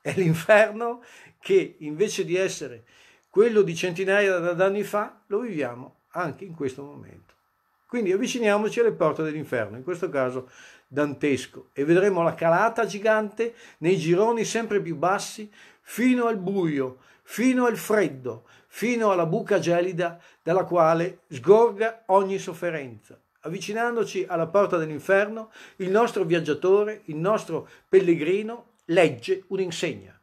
È l'inferno che invece di essere quello di centinaia di anni fa, lo viviamo anche in questo momento. Quindi avviciniamoci alle porte dell'inferno, in questo caso dantesco, e vedremo la calata gigante nei gironi sempre più bassi fino al buio, fino al freddo, fino alla buca gelida dalla quale sgorga ogni sofferenza. Avvicinandoci alla porta dell'inferno, il nostro viaggiatore, il nostro pellegrino, legge un'insegna.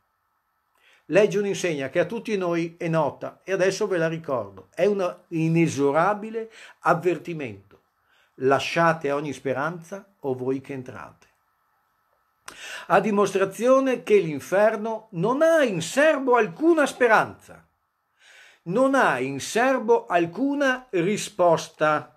Legge un'insegna che a tutti noi è nota e adesso ve la ricordo. È un inesorabile avvertimento. Lasciate ogni speranza o voi che entrate a dimostrazione che l'inferno non ha in serbo alcuna speranza, non ha in serbo alcuna risposta.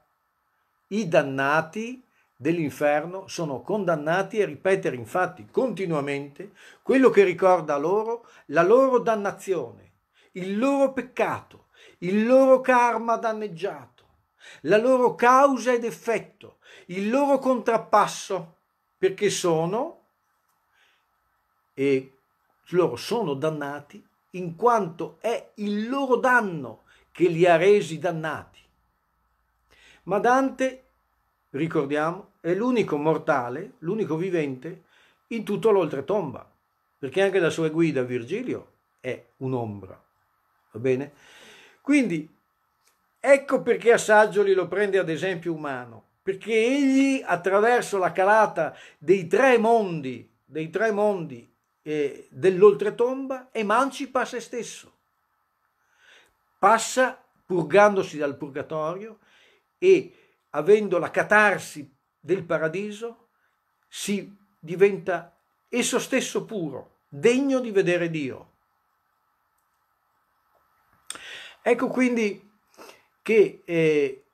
I dannati dell'inferno sono condannati a ripetere infatti continuamente quello che ricorda loro la loro dannazione, il loro peccato, il loro karma danneggiato, la loro causa ed effetto, il loro contrappasso, perché sono e loro sono dannati in quanto è il loro danno che li ha resi dannati. Ma Dante, ricordiamo, è l'unico mortale, l'unico vivente in tutto l'oltretomba, perché anche la sua guida Virgilio è un'ombra. Va bene? Quindi ecco perché a Saggioli lo prende ad esempio umano, perché egli attraverso la calata dei tre mondi, dei tre mondi eh, dell'oltretomba emancipa se stesso, passa purgandosi dal purgatorio e avendo la catarsi del paradiso si diventa esso stesso puro, degno di vedere Dio. Ecco quindi che eh,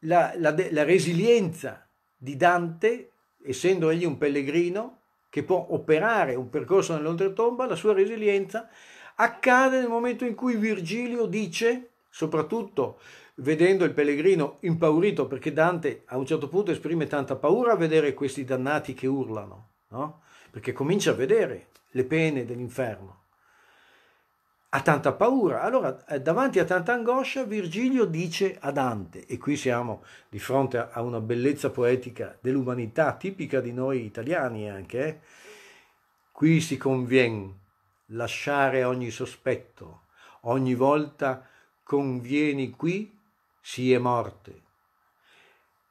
la, la, la resilienza di Dante, essendo egli un pellegrino, che può operare un percorso nell'oltretomba, la sua resilienza accade nel momento in cui Virgilio dice, soprattutto vedendo il pellegrino impaurito, perché Dante a un certo punto esprime tanta paura a vedere questi dannati che urlano, no? perché comincia a vedere le pene dell'inferno ha tanta paura. Allora, eh, davanti a tanta angoscia, Virgilio dice a Dante, e qui siamo di fronte a una bellezza poetica dell'umanità, tipica di noi italiani anche, eh? qui si conviene lasciare ogni sospetto, ogni volta convieni qui, si è morte.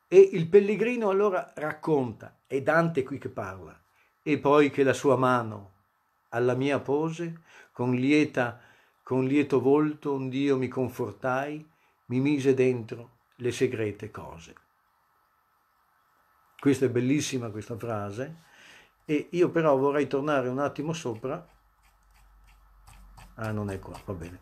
E il pellegrino allora racconta, è Dante qui che parla, e poi che la sua mano alla mia pose, con lieta con lieto volto ond'io mi confortai mi mise dentro le segrete cose questa è bellissima questa frase e io però vorrei tornare un attimo sopra ah non è qua va bene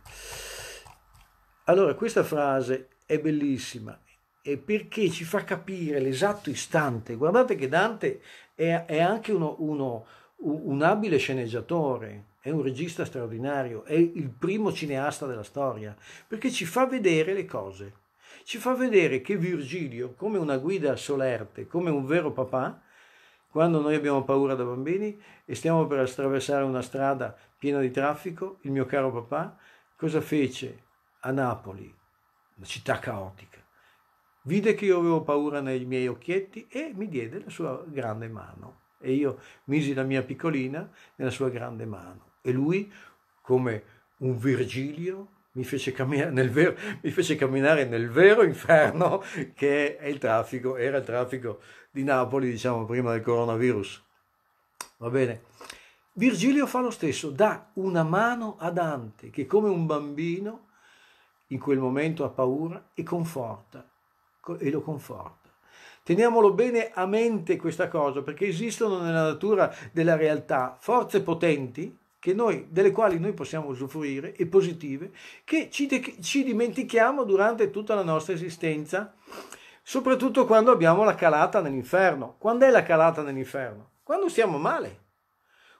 allora questa frase è bellissima e perché ci fa capire l'esatto istante guardate che Dante è, è anche uno, uno, un abile sceneggiatore è un regista straordinario, è il primo cineasta della storia, perché ci fa vedere le cose, ci fa vedere che Virgilio, come una guida solerte, come un vero papà, quando noi abbiamo paura da bambini e stiamo per attraversare una strada piena di traffico, il mio caro papà cosa fece a Napoli, una città caotica? Vide che io avevo paura nei miei occhietti e mi diede la sua grande mano e io misi la mia piccolina nella sua grande mano e lui, come un Virgilio, mi fece, vero, mi fece, camminare nel vero inferno che è il traffico, era il traffico di Napoli, diciamo, prima del coronavirus. Va bene. Virgilio fa lo stesso, dà una mano a Dante che come un bambino in quel momento ha paura e conforta e lo conforta. Teniamolo bene a mente questa cosa perché esistono nella natura della realtà forze potenti noi, delle quali noi possiamo usufruire e positive, che ci, de- ci dimentichiamo durante tutta la nostra esistenza, soprattutto quando abbiamo la calata nell'inferno. Quando è la calata nell'inferno? Quando stiamo male.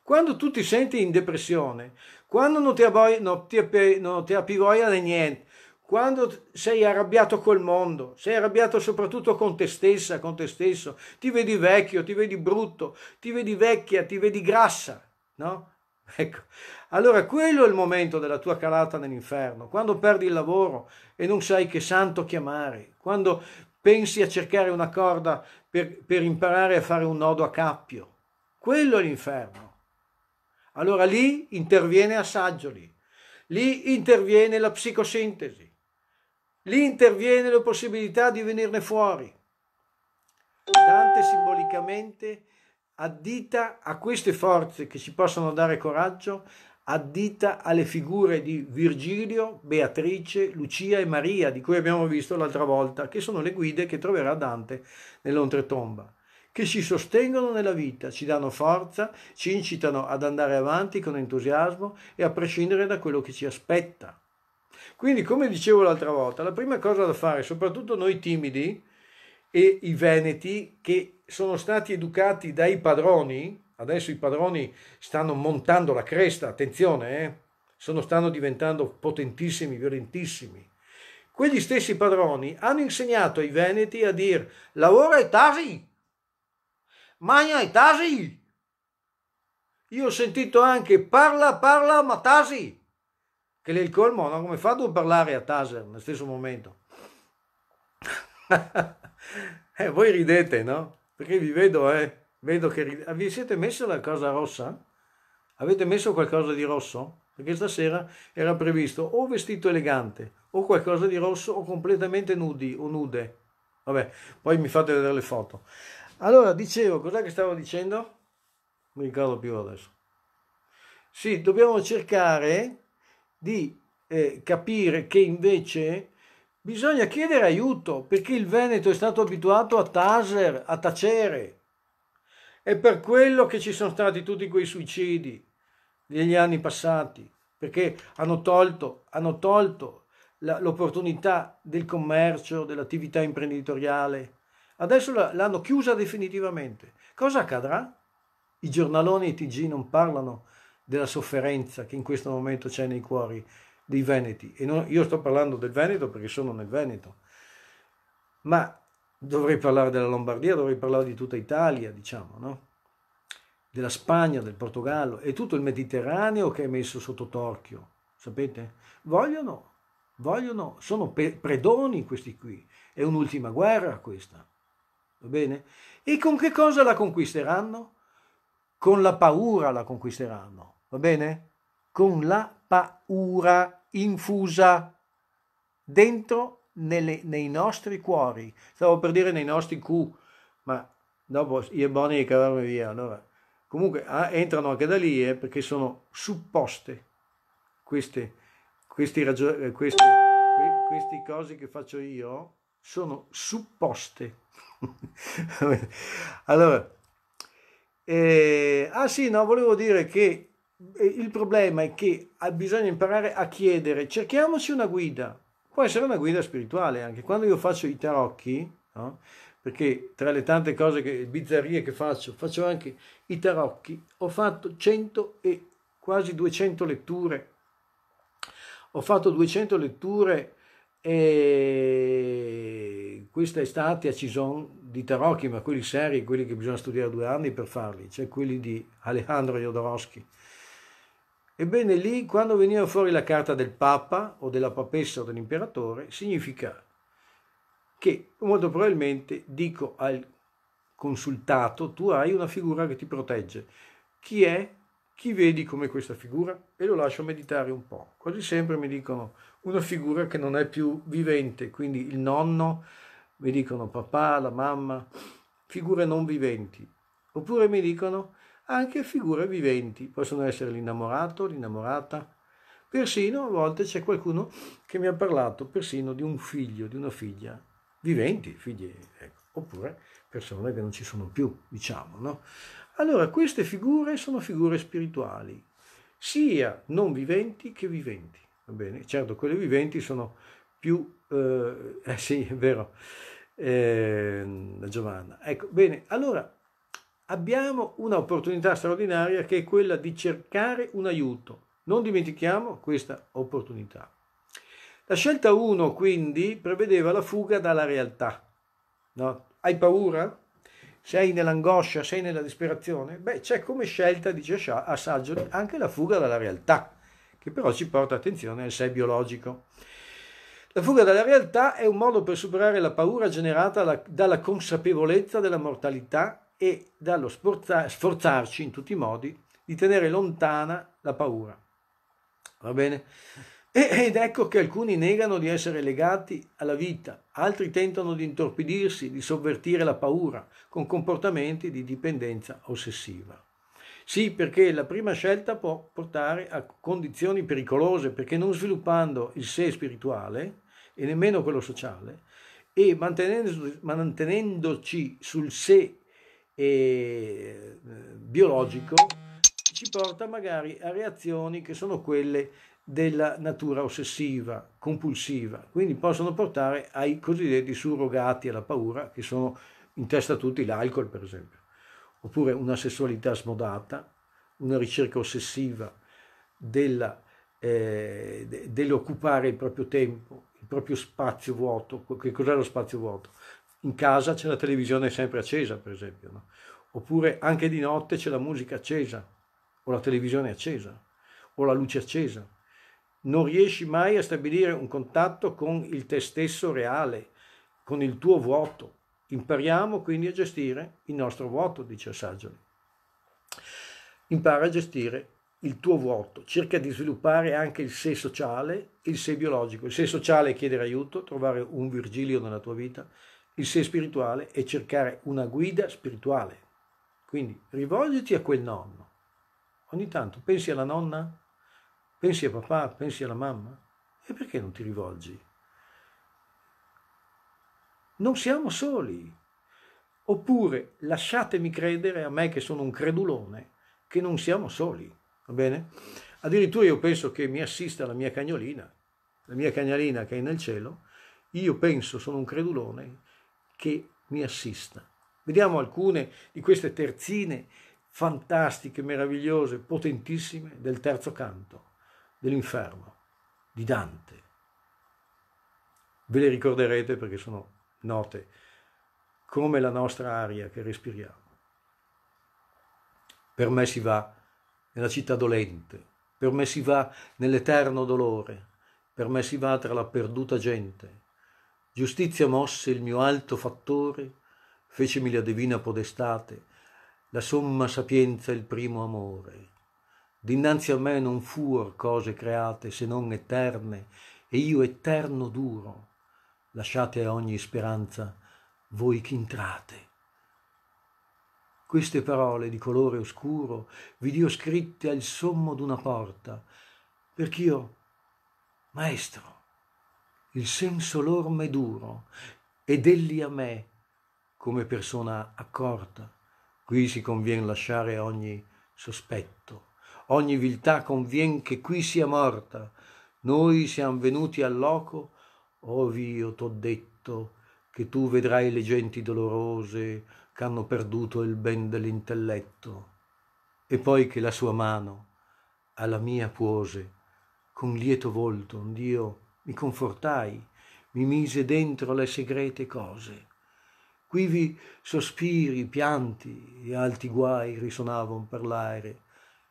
Quando tu ti senti in depressione, quando non ti, aboi, non ti, non di niente, quando sei arrabbiato col mondo, sei arrabbiato soprattutto con te stessa, con te stesso, ti vedi vecchio, ti vedi brutto, ti vedi vecchia, ti vedi grassa, no? Ecco, allora quello è il momento della tua calata nell'inferno, quando perdi il lavoro e non sai che santo chiamare, quando pensi a cercare una corda per, per imparare a fare un nodo a cappio. Quello è l'inferno. Allora lì interviene Assaggioli, lì interviene la psicosintesi, lì interviene la possibilità di venirne fuori. Dante simbolicamente addita a queste forze che ci possono dare coraggio, addita alle figure di Virgilio, Beatrice, Lucia e Maria, di cui abbiamo visto l'altra volta, che sono le guide che troverà Dante nell'oltretomba, che ci sostengono nella vita, ci danno forza, ci incitano ad andare avanti con entusiasmo e a prescindere da quello che ci aspetta. Quindi, come dicevo l'altra volta, la prima cosa da fare, soprattutto noi timidi, e i Veneti che sono stati educati dai padroni, adesso i padroni stanno montando la cresta, attenzione, eh? sono, stanno diventando potentissimi, violentissimi. Quegli stessi padroni hanno insegnato ai Veneti a dire lavora e tasi, magna e tasi. Io ho sentito anche parla, parla, ma tasi. Che lei il colmo, no? come fa a parlare a taser nello stesso momento? Eh, voi ridete, no? Perché vi vedo, eh? Vedo che rid- vi siete messo la cosa rossa? Avete messo qualcosa di rosso? Perché stasera era previsto o vestito elegante, o qualcosa di rosso, o completamente nudi o nude. Vabbè, poi mi fate vedere le foto. Allora, dicevo, cos'è che stavo dicendo? Non Mi ricordo più adesso. Sì, dobbiamo cercare di eh, capire che invece Bisogna chiedere aiuto perché il Veneto è stato abituato a taser, a tacere. È per quello che ci sono stati tutti quei suicidi negli anni passati, perché hanno tolto, hanno tolto l'opportunità del commercio, dell'attività imprenditoriale. Adesso l'hanno chiusa definitivamente. Cosa accadrà? I giornaloni e i TG non parlano della sofferenza che in questo momento c'è nei cuori dei Veneti. E non, io sto parlando del Veneto perché sono nel Veneto, ma dovrei parlare della Lombardia, dovrei parlare di tutta Italia, diciamo, no? della Spagna, del Portogallo e tutto il Mediterraneo che è messo sotto torchio, sapete? Vogliono, vogliono, sono pe- predoni questi qui, è un'ultima guerra questa, va bene? E con che cosa la conquisteranno? Con la paura la conquisteranno, va bene? Con la paura infusa dentro nelle, nei nostri cuori. Stavo per dire nei nostri cu, ma dopo io e Bonnie li via. Allora. Comunque eh, entrano anche da lì eh, perché sono supposte queste, questi ragion- eh, queste, que- queste cose che faccio io sono supposte. allora, eh, ah sì, no, volevo dire che il problema è che ah, bisogna imparare a chiedere, cerchiamoci una guida, può essere una guida spirituale anche. Quando io faccio i tarocchi, no? perché tra le tante cose che bizzarrie che faccio, faccio anche i tarocchi, ho fatto 100 e quasi 200 letture, ho fatto 200 letture e questa estate a Cison di tarocchi, ma quelli seri, quelli che bisogna studiare due anni per farli, cioè quelli di Alejandro Jodorowsky Ebbene lì, quando veniva fuori la carta del Papa o della papessa o dell'imperatore, significa che molto probabilmente dico al consultato, tu hai una figura che ti protegge. Chi è? Chi vedi come questa figura? E lo lascio meditare un po'. Quasi sempre mi dicono una figura che non è più vivente, quindi il nonno, mi dicono papà, la mamma, figure non viventi. Oppure mi dicono anche figure viventi, possono essere l'innamorato, l'innamorata. Persino a volte c'è qualcuno che mi ha parlato persino di un figlio, di una figlia, viventi, figli, ecco, oppure persone che non ci sono più, diciamo. No? Allora, queste figure sono figure spirituali, sia non viventi che viventi. Va bene? Certo, quelle viventi sono più... Eh, eh sì, è vero, eh, Giovanna. Ecco, bene, allora abbiamo un'opportunità straordinaria che è quella di cercare un aiuto. Non dimentichiamo questa opportunità. La scelta 1 quindi prevedeva la fuga dalla realtà. No? Hai paura? Sei nell'angoscia, sei nella disperazione? Beh, c'è come scelta, dice a Saggioli, anche la fuga dalla realtà, che però ci porta attenzione al sé biologico. La fuga dalla realtà è un modo per superare la paura generata dalla consapevolezza della mortalità e dallo sporza- sforzarci in tutti i modi di tenere lontana la paura. Va bene? Ed ecco che alcuni negano di essere legati alla vita, altri tentano di intorpidirsi, di sovvertire la paura con comportamenti di dipendenza ossessiva. Sì, perché la prima scelta può portare a condizioni pericolose, perché non sviluppando il sé spirituale e nemmeno quello sociale, e mantenendoci sul sé e eh, biologico ci porta magari a reazioni che sono quelle della natura ossessiva, compulsiva, quindi possono portare ai cosiddetti surrogati alla paura, che sono in testa a tutti l'alcol per esempio, oppure una sessualità smodata, una ricerca ossessiva della, eh, dell'occupare il proprio tempo, il proprio spazio vuoto, che cos'è lo spazio vuoto? in casa c'è la televisione sempre accesa, per esempio, no? oppure anche di notte c'è la musica accesa, o la televisione accesa, o la luce accesa. Non riesci mai a stabilire un contatto con il te stesso reale, con il tuo vuoto. Impariamo quindi a gestire il nostro vuoto, dice Saggioli. Impara a gestire il tuo vuoto, cerca di sviluppare anche il sé sociale e il sé biologico. Il sé sociale è chiedere aiuto, trovare un Virgilio nella tua vita, il sé spirituale e cercare una guida spirituale. Quindi rivolgiti a quel nonno. Ogni tanto pensi alla nonna, pensi a papà, pensi alla mamma. E perché non ti rivolgi? Non siamo soli. Oppure lasciatemi credere a me che sono un credulone che non siamo soli, va bene? Addirittura io penso che mi assista la mia cagnolina, la mia cagnolina che è nel cielo, io penso, sono un credulone, che mi assista. Vediamo alcune di queste terzine fantastiche, meravigliose, potentissime del terzo canto dell'inferno di Dante. Ve le ricorderete perché sono note come la nostra aria che respiriamo. Per me si va nella città dolente, per me si va nell'eterno dolore, per me si va tra la perduta gente, giustizia mosse il mio alto fattore fecemi la divina podestate la somma sapienza il primo amore dinanzi a me non fuor cose create se non etterne e io eterno duro lasciate a ogni speranza voi che ch'intrate queste parole di colore oscuro vid'io scritte al sommo d'una porta perch'io maestro il senso lorme duro ed elli a me come persona accorta qui si convien lasciare ogni sospetto ogni viltà convien che qui sia morta noi siam venuti al loco ovi io t'ho detto che tu vedrai le genti dolorose ch'hanno perduto il ben dell'intelletto e poi che la sua mano alla mia puose con lieto volto ond'io mi confortai, mi mise dentro le segrete cose. Quivi sospiri, pianti e alti guai risuonavano per l'aere,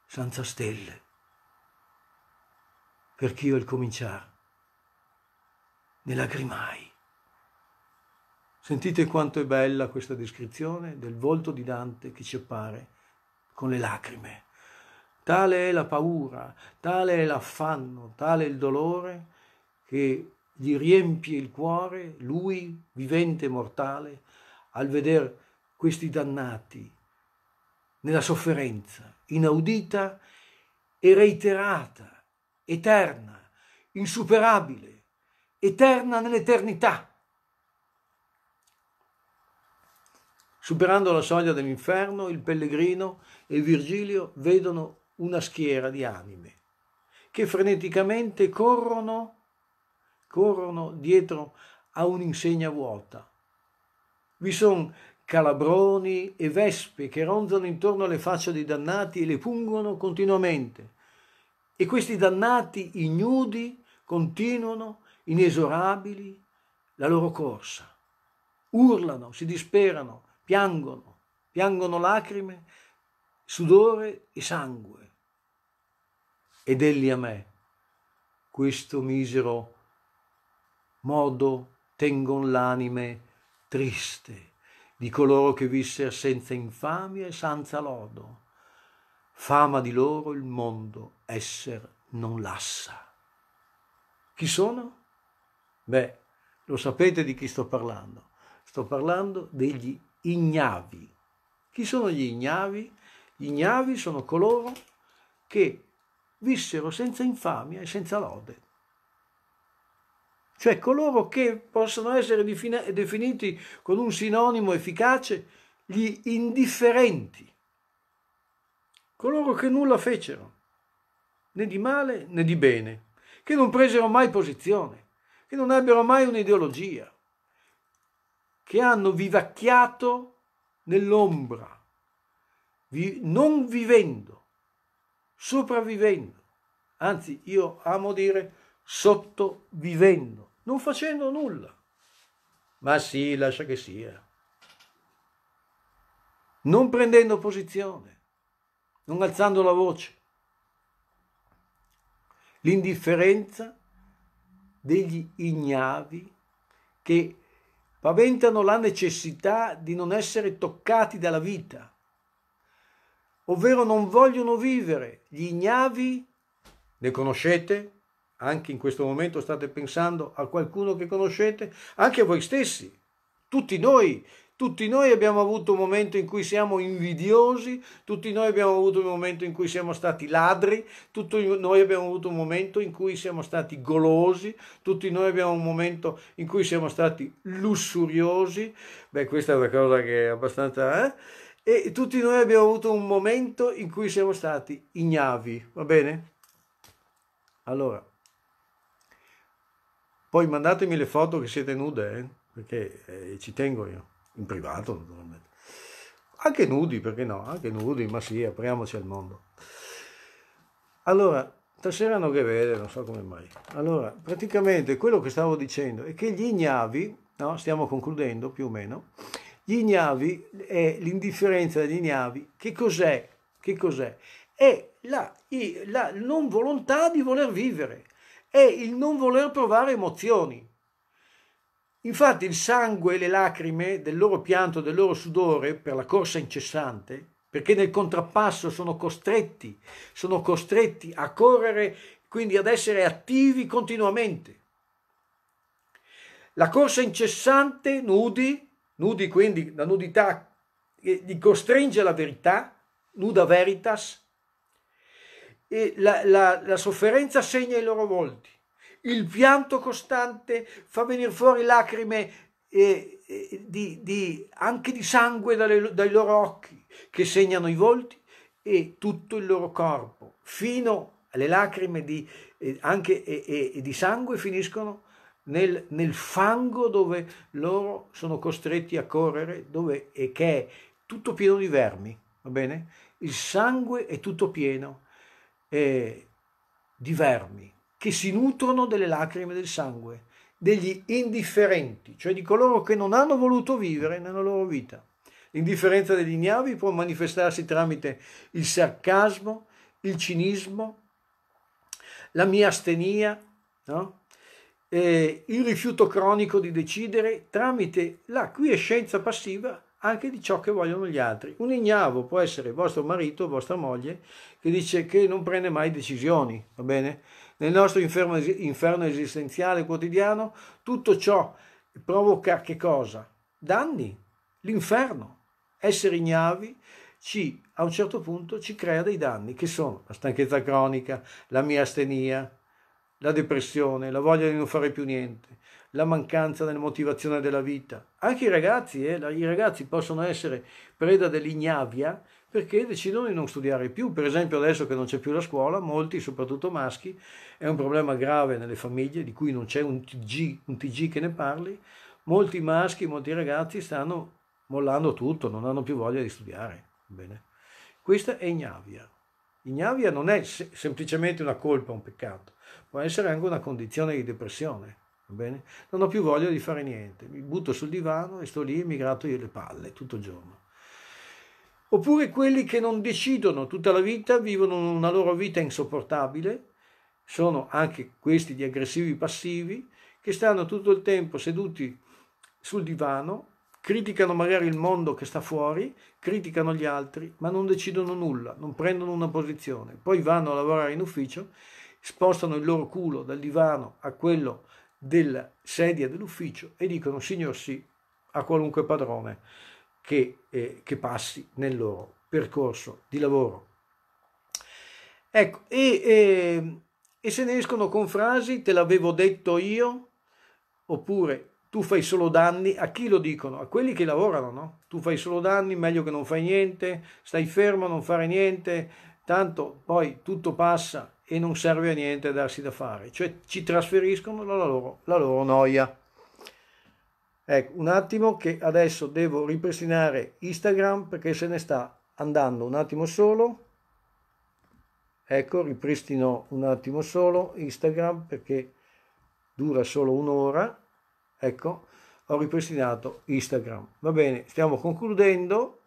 senza stelle. Perch'io il cominciar ne lacrimai. Sentite quanto è bella questa descrizione del volto di Dante che ci appare con le lacrime. Tale è la paura, tale è l'affanno, tale è il dolore che gli riempie il cuore, lui, vivente e mortale, al vedere questi dannati nella sofferenza inaudita e reiterata, eterna, insuperabile, eterna nell'eternità. Superando la soglia dell'inferno, il pellegrino e Virgilio vedono una schiera di anime che freneticamente corrono corrono dietro a un'insegna vuota. Vi sono calabroni e vespe che ronzano intorno alle facce dei dannati e le pungono continuamente. E questi dannati ignudi continuano, inesorabili, la loro corsa. Urlano, si disperano, piangono, piangono lacrime, sudore e sangue. Ed egli a me, questo misero modo tengon l'anime triste di coloro che visser senza infamia e senza lodo. Fama di loro il mondo esser non lassa. Chi sono? Beh, lo sapete di chi sto parlando. Sto parlando degli ignavi. Chi sono gli ignavi? Gli ignavi sono coloro che vissero senza infamia e senza lode cioè coloro che possono essere definiti con un sinonimo efficace gli indifferenti, coloro che nulla fecero, né di male né di bene, che non presero mai posizione, che non ebbero mai un'ideologia, che hanno vivacchiato nell'ombra, non vivendo, sopravvivendo, anzi io amo dire sottovivendo non facendo nulla. Ma sì, lascia che sia. Non prendendo posizione, non alzando la voce. L'indifferenza degli ignavi che paventano la necessità di non essere toccati dalla vita, ovvero non vogliono vivere. Gli ignavi, ne conoscete? anche in questo momento state pensando a qualcuno che conoscete, anche voi stessi, tutti noi. Tutti noi abbiamo avuto un momento in cui siamo invidiosi, tutti noi abbiamo avuto un momento in cui siamo stati ladri, tutti noi abbiamo avuto un momento in cui siamo stati golosi, tutti noi abbiamo un momento in cui siamo stati lussuriosi. Beh, questa è una cosa che è abbastanza... Eh? E tutti noi abbiamo avuto un momento in cui siamo stati ignavi, va bene? Allora, poi mandatemi le foto che siete nude, eh? perché eh, ci tengo io, in privato naturalmente. Anche nudi, perché no? Anche nudi, ma sì, apriamoci al mondo. Allora, stasera non che vede, non so come mai. Allora, praticamente quello che stavo dicendo è che gli ignavi, no? stiamo concludendo più o meno, gli ignavi è l'indifferenza degli ignavi, che cos'è? Che cos'è? È la, la non volontà di voler vivere, è il non voler provare emozioni. Infatti il sangue e le lacrime del loro pianto, del loro sudore per la corsa incessante, perché nel contrappasso sono costretti, sono costretti a correre, quindi ad essere attivi continuamente. La corsa incessante, nudi, nudi quindi la nudità li costringe alla verità, nuda veritas, e la, la, la sofferenza segna i loro volti, il pianto costante fa venire fuori lacrime e, eh, di, di, anche di sangue dalle, dai loro occhi che segnano i volti e tutto il loro corpo, fino alle lacrime di, eh, anche, di sangue finiscono nel, nel, fango dove loro sono costretti a correre dove, e che è tutto pieno di vermi, va bene? Il sangue è tutto pieno eh, di vermi che si nutrono delle lacrime del sangue, degli indifferenti, cioè di coloro che non hanno voluto vivere nella loro vita. L'indifferenza degli ignavi può manifestarsi tramite il sarcasmo, il cinismo, la miastenia, no? eh, il rifiuto cronico di decidere tramite la quiescenza passiva anche di ciò che vogliono gli altri. Un ignavo può essere vostro marito, vostra moglie, che dice che non prende mai decisioni, va bene? Nel nostro inferno, inferno esistenziale quotidiano tutto ciò provoca che cosa? Danni, l'inferno. Essere ignavi ci, a un certo punto ci crea dei danni che sono la stanchezza cronica, la miastenia, la depressione, la voglia di non fare più niente, la mancanza della motivazione della vita. Anche i ragazzi, eh, i ragazzi possono essere preda dell'ignavia perché decidono di non studiare più. Per esempio adesso che non c'è più la scuola, molti, soprattutto maschi, è un problema grave nelle famiglie di cui non c'è un TG, un TG che ne parli, molti maschi, molti ragazzi stanno mollando tutto, non hanno più voglia di studiare. Bene. Questa è ignavia. Ignavia non è se- semplicemente una colpa, un peccato, può essere anche una condizione di depressione. Non ho più voglia di fare niente, mi butto sul divano e sto lì e mi gratto io le palle tutto il giorno. Oppure quelli che non decidono tutta la vita, vivono una loro vita insopportabile, sono anche questi gli aggressivi passivi, che stanno tutto il tempo seduti sul divano criticano magari il mondo che sta fuori, criticano gli altri, ma non decidono nulla, non prendono una posizione. Poi vanno a lavorare in ufficio, spostano il loro culo dal divano a quello della sedia dell'ufficio e dicono signor sì a qualunque padrone che, eh, che passi nel loro percorso di lavoro. Ecco, e, e, ehm, e se ne escono con frasi te l'avevo detto io, oppure tu fai solo danni a chi lo dicono? A quelli che lavorano, no? Tu fai solo danni, meglio che non fai niente, stai fermo a non fare niente, tanto poi tutto passa e non serve a niente darsi da fare, cioè ci trasferiscono la loro, la loro noia. Ecco, un attimo che adesso devo ripristinare Instagram perché se ne sta andando un attimo solo. Ecco, ripristino un attimo solo Instagram perché dura solo un'ora Ecco, ho ripristinato Instagram. Va bene, stiamo concludendo.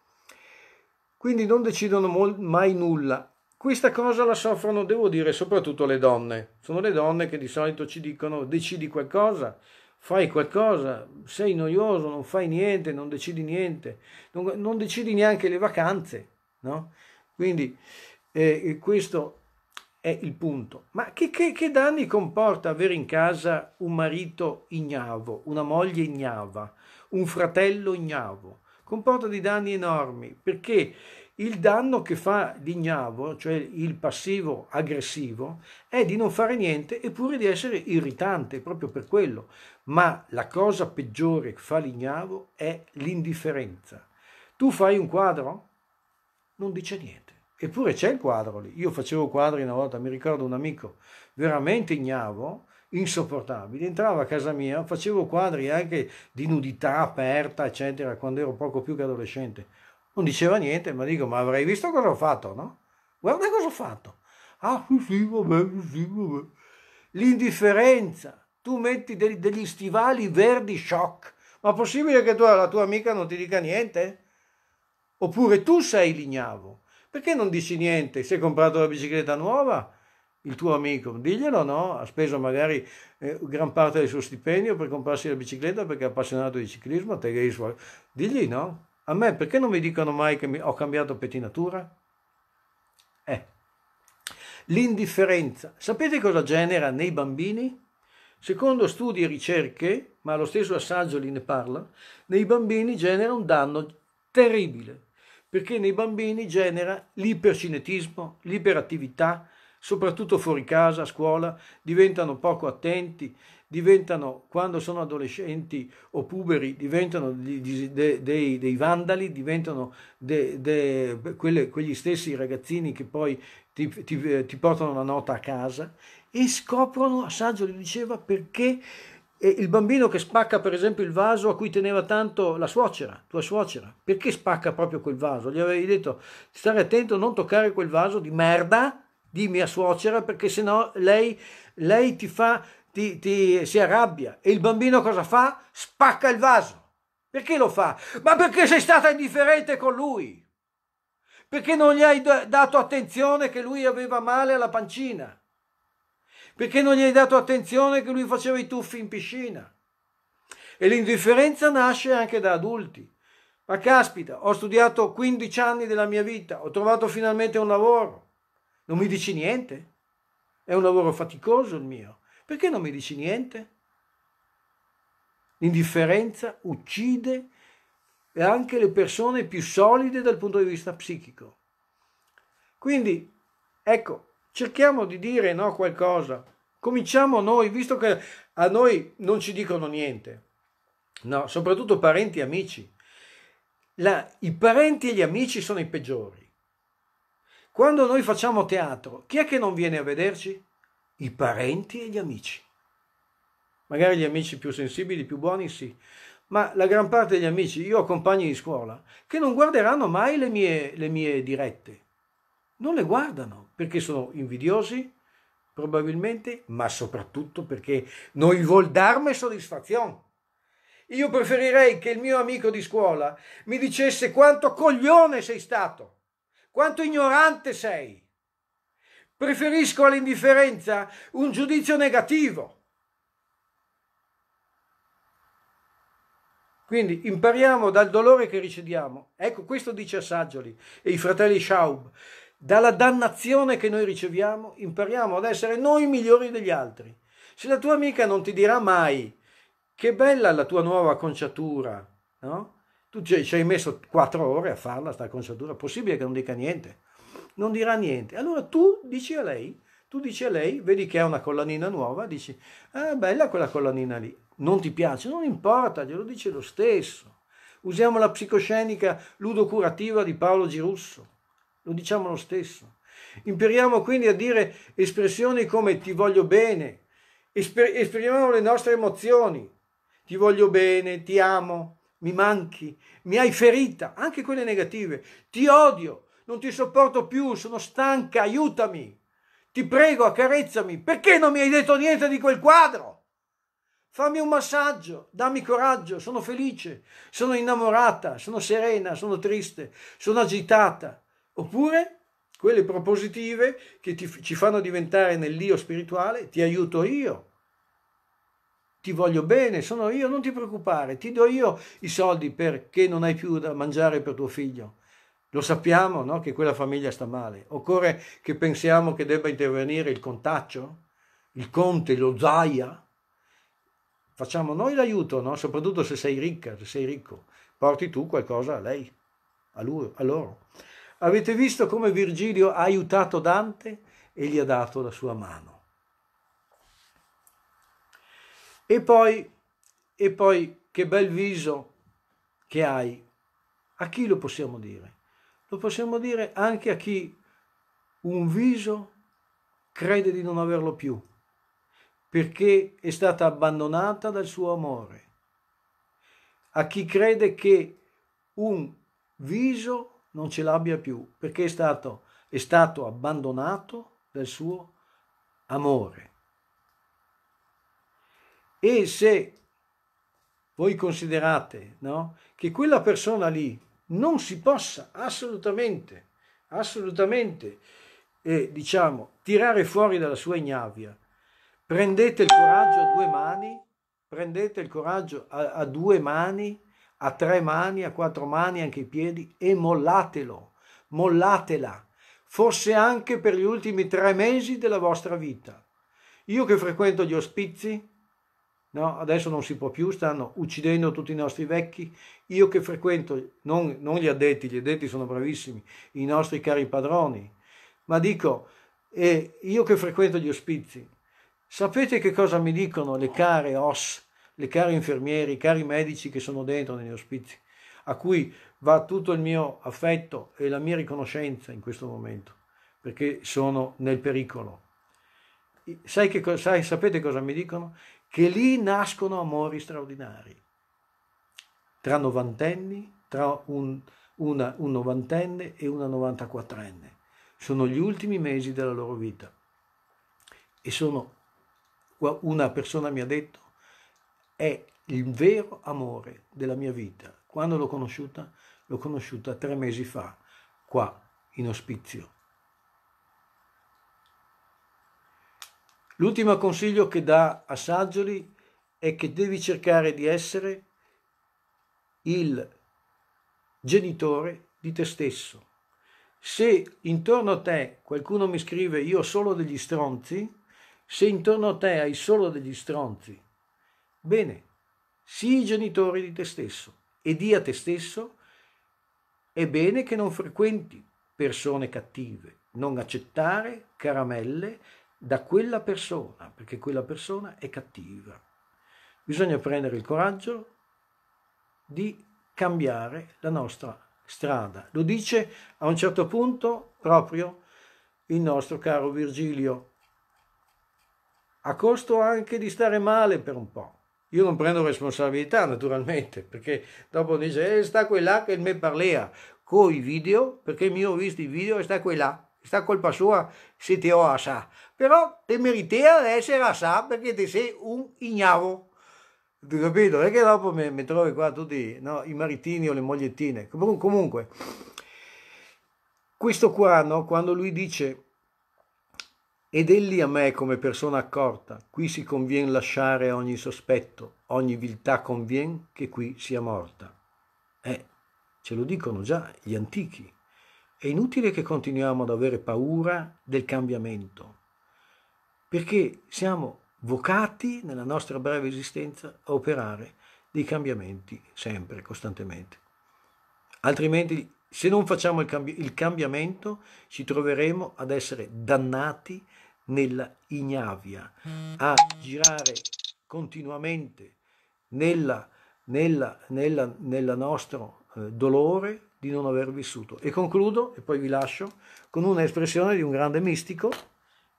Quindi non decidono mai nulla. Questa cosa la soffrono, devo dire, soprattutto le donne. Sono le donne che di solito ci dicono decidi qualcosa, fai qualcosa, sei noioso, non fai niente, non decidi niente, non, non decidi neanche le vacanze, no? Quindi eh, questo è il punto. Ma che, che, che danni comporta avere in casa un marito ignavo, una moglie ignava, un fratello ignavo? Comporta dei danni enormi perché il danno che fa l'ignavo, cioè il passivo aggressivo, è di non fare niente eppure di essere irritante proprio per quello. Ma la cosa peggiore che fa l'ignavo è l'indifferenza. Tu fai un quadro? Non dice niente. Eppure c'è il quadro lì. Io facevo quadri una volta, mi ricordo un amico veramente ignavo, insopportabile, entrava a casa mia, facevo quadri anche di nudità aperta, eccetera, quando ero poco più che adolescente. Non diceva niente, ma dico, ma avrei visto cosa ho fatto, no? Guarda cosa ho fatto. Ah, sì, sì, vabbè, sì, vabbè. L'indifferenza. Tu metti degli, degli stivali verdi shock. Ma possibile che tu la tua amica non ti dica niente? Oppure tu sei l'ignavo perché non dici niente? Si è comprato la bicicletta nuova? Il tuo amico, diglielo no? Ha speso magari eh, gran parte del suo stipendio per comprarsi la bicicletta perché è appassionato di ciclismo, te che suo... Digli no? A me perché non mi dicono mai che mi... ho cambiato pettinatura? Eh. L'indifferenza. Sapete cosa genera nei bambini? Secondo studi e ricerche, ma lo stesso assaggio li ne parla, nei bambini genera un danno terribile perché nei bambini genera l'ipercinetismo, l'iperattività, soprattutto fuori casa, a scuola, diventano poco attenti, diventano, quando sono adolescenti o puberi, diventano dei, dei, dei vandali, diventano de, de, quelle, quegli stessi ragazzini che poi ti, ti, ti portano la nota a casa e scoprono, Assaggio gli diceva, perché e il bambino che spacca per esempio il vaso a cui teneva tanto la suocera, tua suocera, perché spacca proprio quel vaso? Gli avevi detto stare attento, non toccare quel vaso di merda di mia suocera perché sennò lei, lei ti fa, ti, ti, si arrabbia. E il bambino cosa fa? Spacca il vaso. Perché lo fa? Ma perché sei stata indifferente con lui? Perché non gli hai dato attenzione che lui aveva male alla pancina? perché non gli hai dato attenzione che lui faceva i tuffi in piscina. E l'indifferenza nasce anche da adulti. Ma caspita, ho studiato 15 anni della mia vita, ho trovato finalmente un lavoro. Non mi dici niente? È un lavoro faticoso il mio. Perché non mi dici niente? L'indifferenza uccide anche le persone più solide dal punto di vista psichico. Quindi, ecco, cerchiamo di dire no, qualcosa. Cominciamo noi, visto che a noi non ci dicono niente. No, soprattutto parenti e amici. La, I parenti e gli amici sono i peggiori. Quando noi facciamo teatro, chi è che non viene a vederci? I parenti e gli amici. Magari gli amici più sensibili, più buoni, sì, ma la gran parte degli amici, io ho compagni di scuola, che non guarderanno mai le mie, le mie dirette non le guardano perché sono invidiosi, probabilmente, ma soprattutto perché non vuol darmi soddisfazione. Io preferirei che il mio amico di scuola mi dicesse quanto coglione sei stato, quanto ignorante sei. Preferisco all'indifferenza un giudizio negativo. Quindi impariamo dal dolore che riceviamo. Ecco, questo dice Assaggioli e i fratelli Schaub. Dalla dannazione che noi riceviamo impariamo ad essere noi migliori degli altri. Se la tua amica non ti dirà mai che bella la tua nuova conciatura, no? Tu ci hai messo quattro ore a farla, sta conciatura, possibile che non dica niente? Non dirà niente. Allora tu dici a lei, tu dici a lei, vedi che ha una collanina nuova, dici, ah bella quella collanina lì, non ti piace, non importa, glielo dice lo stesso. Usiamo la psicoscenica ludocurativa di Paolo Girusso lo diciamo lo stesso. Imperiamo quindi a dire espressioni come ti voglio bene, Esper- esprimiamo le nostre emozioni, ti voglio bene, ti amo, mi manchi, mi hai ferita, anche quelle negative, ti odio, non ti sopporto più, sono stanca, aiutami, ti prego, accarezzami, perché non mi hai detto niente di quel quadro? Fammi un massaggio, dammi coraggio, sono felice, sono innamorata, sono serena, sono triste, sono agitata oppure quelle propositive che ti, ci fanno diventare nell'io spirituale, ti aiuto io, ti voglio bene, sono io, non ti preoccupare, ti do io i soldi perché non hai più da mangiare per tuo figlio. Lo sappiamo no? che quella famiglia sta male. Occorre che pensiamo che debba intervenire il contaccio, il conte, lo zaia. Facciamo noi l'aiuto, no? soprattutto se sei ricca, se sei ricco. Porti tu qualcosa a lei, a, lui, a loro. Avete visto come Virgilio ha aiutato Dante e gli ha dato la sua mano. E poi, e poi che bel viso che hai. A chi lo possiamo dire? Lo possiamo dire anche a chi un viso crede di non averlo più, perché è stata abbandonata dal suo amore. A chi crede che un viso non ce l'abbia più, perché è stato, è stato abbandonato dal suo amore. E se voi considerate no, che quella persona lì non si possa assolutamente, assolutamente, eh, diciamo, tirare fuori dalla sua ignavia, prendete il coraggio a due mani, prendete il coraggio a, a due mani a tre mani, a quattro mani, anche i piedi e mollatelo, mollatela, forse anche per gli ultimi tre mesi della vostra vita. Io che frequento gli ospizi, no, adesso non si può più, stanno uccidendo tutti i nostri vecchi, io che frequento, non, non gli addetti, gli addetti sono bravissimi, i nostri cari padroni, ma dico, eh, io che frequento gli ospizi, sapete che cosa mi dicono le care os le cari infermieri, i cari medici che sono dentro negli ospizi, a cui va tutto il mio affetto e la mia riconoscenza in questo momento, perché sono nel pericolo. Sai che, sai, sapete cosa mi dicono? Che lì nascono amori straordinari. Tra novantenni, tra un, una, un novantenne e una novantaquattrenne. Sono gli ultimi mesi della loro vita. E sono, una persona mi ha detto, è il vero amore della mia vita. Quando l'ho conosciuta? L'ho conosciuta tre mesi fa, qua, in ospizio. L'ultimo consiglio che dà a Saggioli è che devi cercare di essere il genitore di te stesso. Se intorno a te qualcuno mi scrive io ho solo degli stronzi, se intorno a te hai solo degli stronzi Bene, sii genitore di te stesso e di a te stesso, è bene che non frequenti persone cattive, non accettare caramelle da quella persona, perché quella persona è cattiva. Bisogna prendere il coraggio di cambiare la nostra strada. Lo dice a un certo punto proprio il nostro caro Virgilio, a costo anche di stare male per un po'. Io non prendo responsabilità naturalmente, perché dopo dice, eh, sta quella che me parlea coi video, perché mi ho visto i video e sta quella, sta colpa sua se ti ho assà. Però ti meritea di essere assà perché ti sei un ignavo. Tu capito? E che dopo mi, mi trovi qua tutti no, i maritini o le mogliettine. Comunque, questo qua, no, quando lui dice ed egli a me come persona accorta qui si convien lasciare ogni sospetto ogni viltà convien che qui sia morta eh ce lo dicono già gli antichi è inutile che continuiamo ad avere paura del cambiamento perché siamo vocati nella nostra breve esistenza a operare dei cambiamenti sempre, costantemente. Altrimenti, se non facciamo il, cambi- il, cambiamento, ci troveremo ad essere dannati nella ignavia, mm. a girare continuamente nella, nella, nella, nella nostro eh, dolore di non aver vissuto. E concludo, e poi vi lascio, con un'espressione di un grande mistico,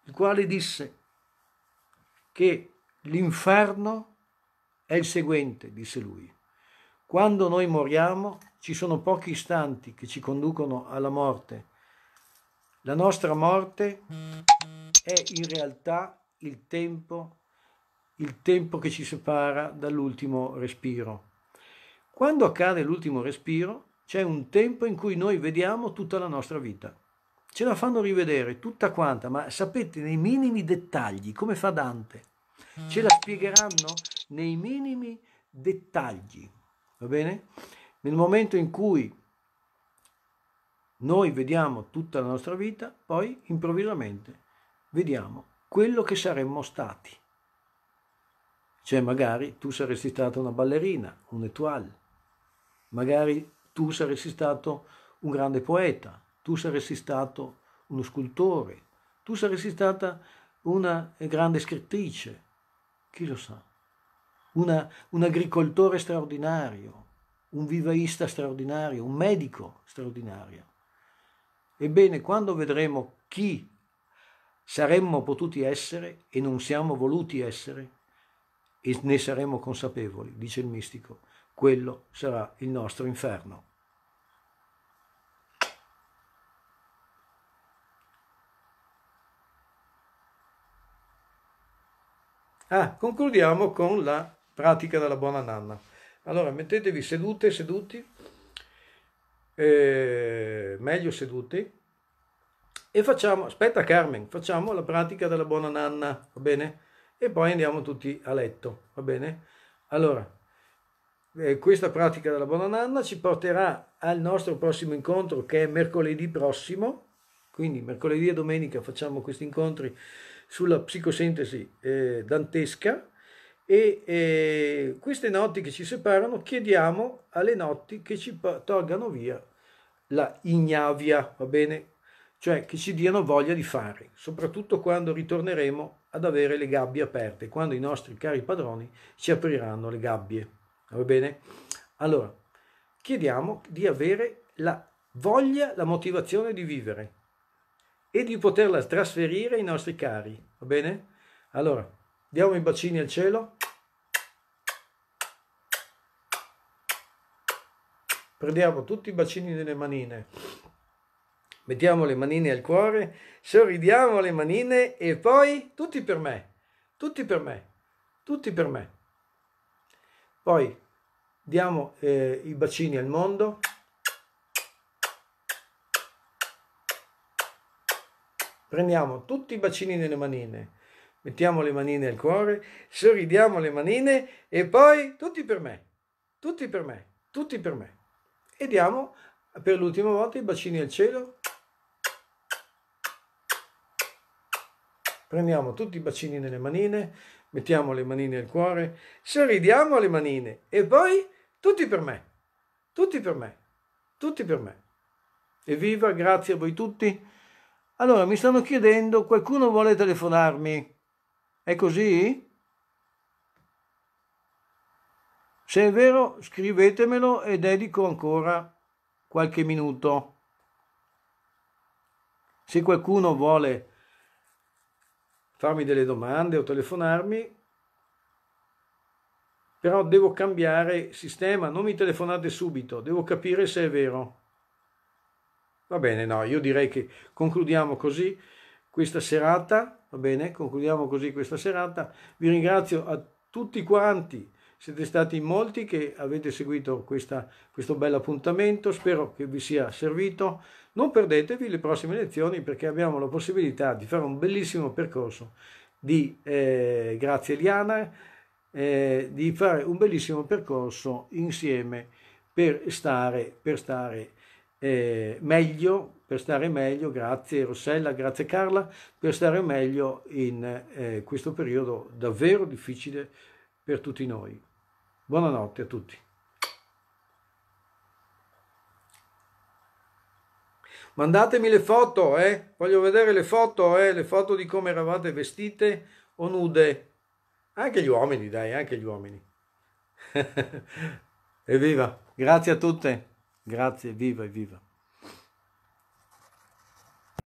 il quale disse che l'inferno è il seguente, disse lui. Quando noi moriamo ci sono pochi istanti che ci conducono alla morte. La nostra morte mm, mm è in realtà il tempo, il tempo che ci separa dall'ultimo respiro. Quando accade l'ultimo respiro, c'è un tempo in cui noi vediamo tutta la nostra vita. Ce la fanno rivedere tutta quanta, ma sapete nei minimi dettagli, come fa Dante. Ce la spiegheranno nei minimi dettagli, va bene? Nel momento in cui noi vediamo tutta la nostra vita, poi improvvisamente Vediamo quello che saremmo stati. Cioè magari tu saresti stata una ballerina, un étoile, magari tu saresti stato un grande poeta, tu saresti stato uno scultore, tu saresti stata una grande scrittrice, chi lo sa, una, un agricoltore straordinario, un vivaista straordinario, un medico straordinario. Ebbene, quando vedremo chi saremmo potuti essere e non siamo voluti essere e ne saremo consapevoli, dice il mistico, quello sarà il nostro inferno. Ah, concludiamo con la pratica della buona nanna. Allora, mettetevi sedute, seduti, eh, meglio seduti e facciamo, aspetta Carmen, facciamo la pratica della buona nanna, va bene? E poi andiamo tutti a letto, va bene? Allora, eh, questa pratica della buona nanna ci porterà al nostro prossimo incontro che è mercoledì prossimo, quindi mercoledì e domenica facciamo questi incontri sulla psicosintesi eh, dantesca e eh, queste notti che ci separano chiediamo alle notti che ci tolgano via la ignavia, va bene? cioè che ci diano voglia di fare, soprattutto quando ritorneremo ad avere le gabbie aperte, quando i nostri cari padroni ci apriranno le gabbie. Va bene? Allora, chiediamo di avere la voglia, la motivazione di vivere e di poterla trasferire ai nostri cari. Va bene? Allora, diamo i bacini al cielo. Prendiamo tutti i bacini nelle manine. Mettiamo le manine al cuore, sorridiamo le manine e poi tutti per me, tutti per me, tutti per me. Poi diamo eh, i bacini al mondo. Prendiamo tutti i bacini nelle manine, mettiamo le manine al cuore, sorridiamo le manine e poi tutti per me, tutti per me, tutti per me. E diamo per l'ultima volta i bacini al cielo. Prendiamo tutti i bacini nelle manine, mettiamo le manine al cuore, sorridiamo alle manine e poi tutti per me, tutti per me, tutti per me. Evviva, grazie a voi tutti. Allora, mi stanno chiedendo, qualcuno vuole telefonarmi? È così? Se è vero, scrivetemelo e dedico ancora qualche minuto. Se qualcuno vuole farmi delle domande o telefonarmi, però devo cambiare sistema, non mi telefonate subito, devo capire se è vero. Va bene, no, io direi che concludiamo così questa serata, va bene, concludiamo così questa serata. Vi ringrazio a tutti quanti siete stati in molti che avete seguito questa, questo bel appuntamento, spero che vi sia servito. Non perdetevi le prossime lezioni perché abbiamo la possibilità di fare un bellissimo percorso di, eh, grazie Eliana, eh, di fare un bellissimo percorso insieme per stare, per stare eh, meglio, per stare meglio, grazie Rossella, grazie Carla, per stare meglio in eh, questo periodo davvero difficile per tutti noi. Buonanotte a tutti. Mandatemi le foto, eh? Voglio vedere le foto, eh? Le foto di come eravate vestite o nude. Anche gli uomini, dai, anche gli uomini. evviva. Grazie a tutte. Grazie, viva, viva.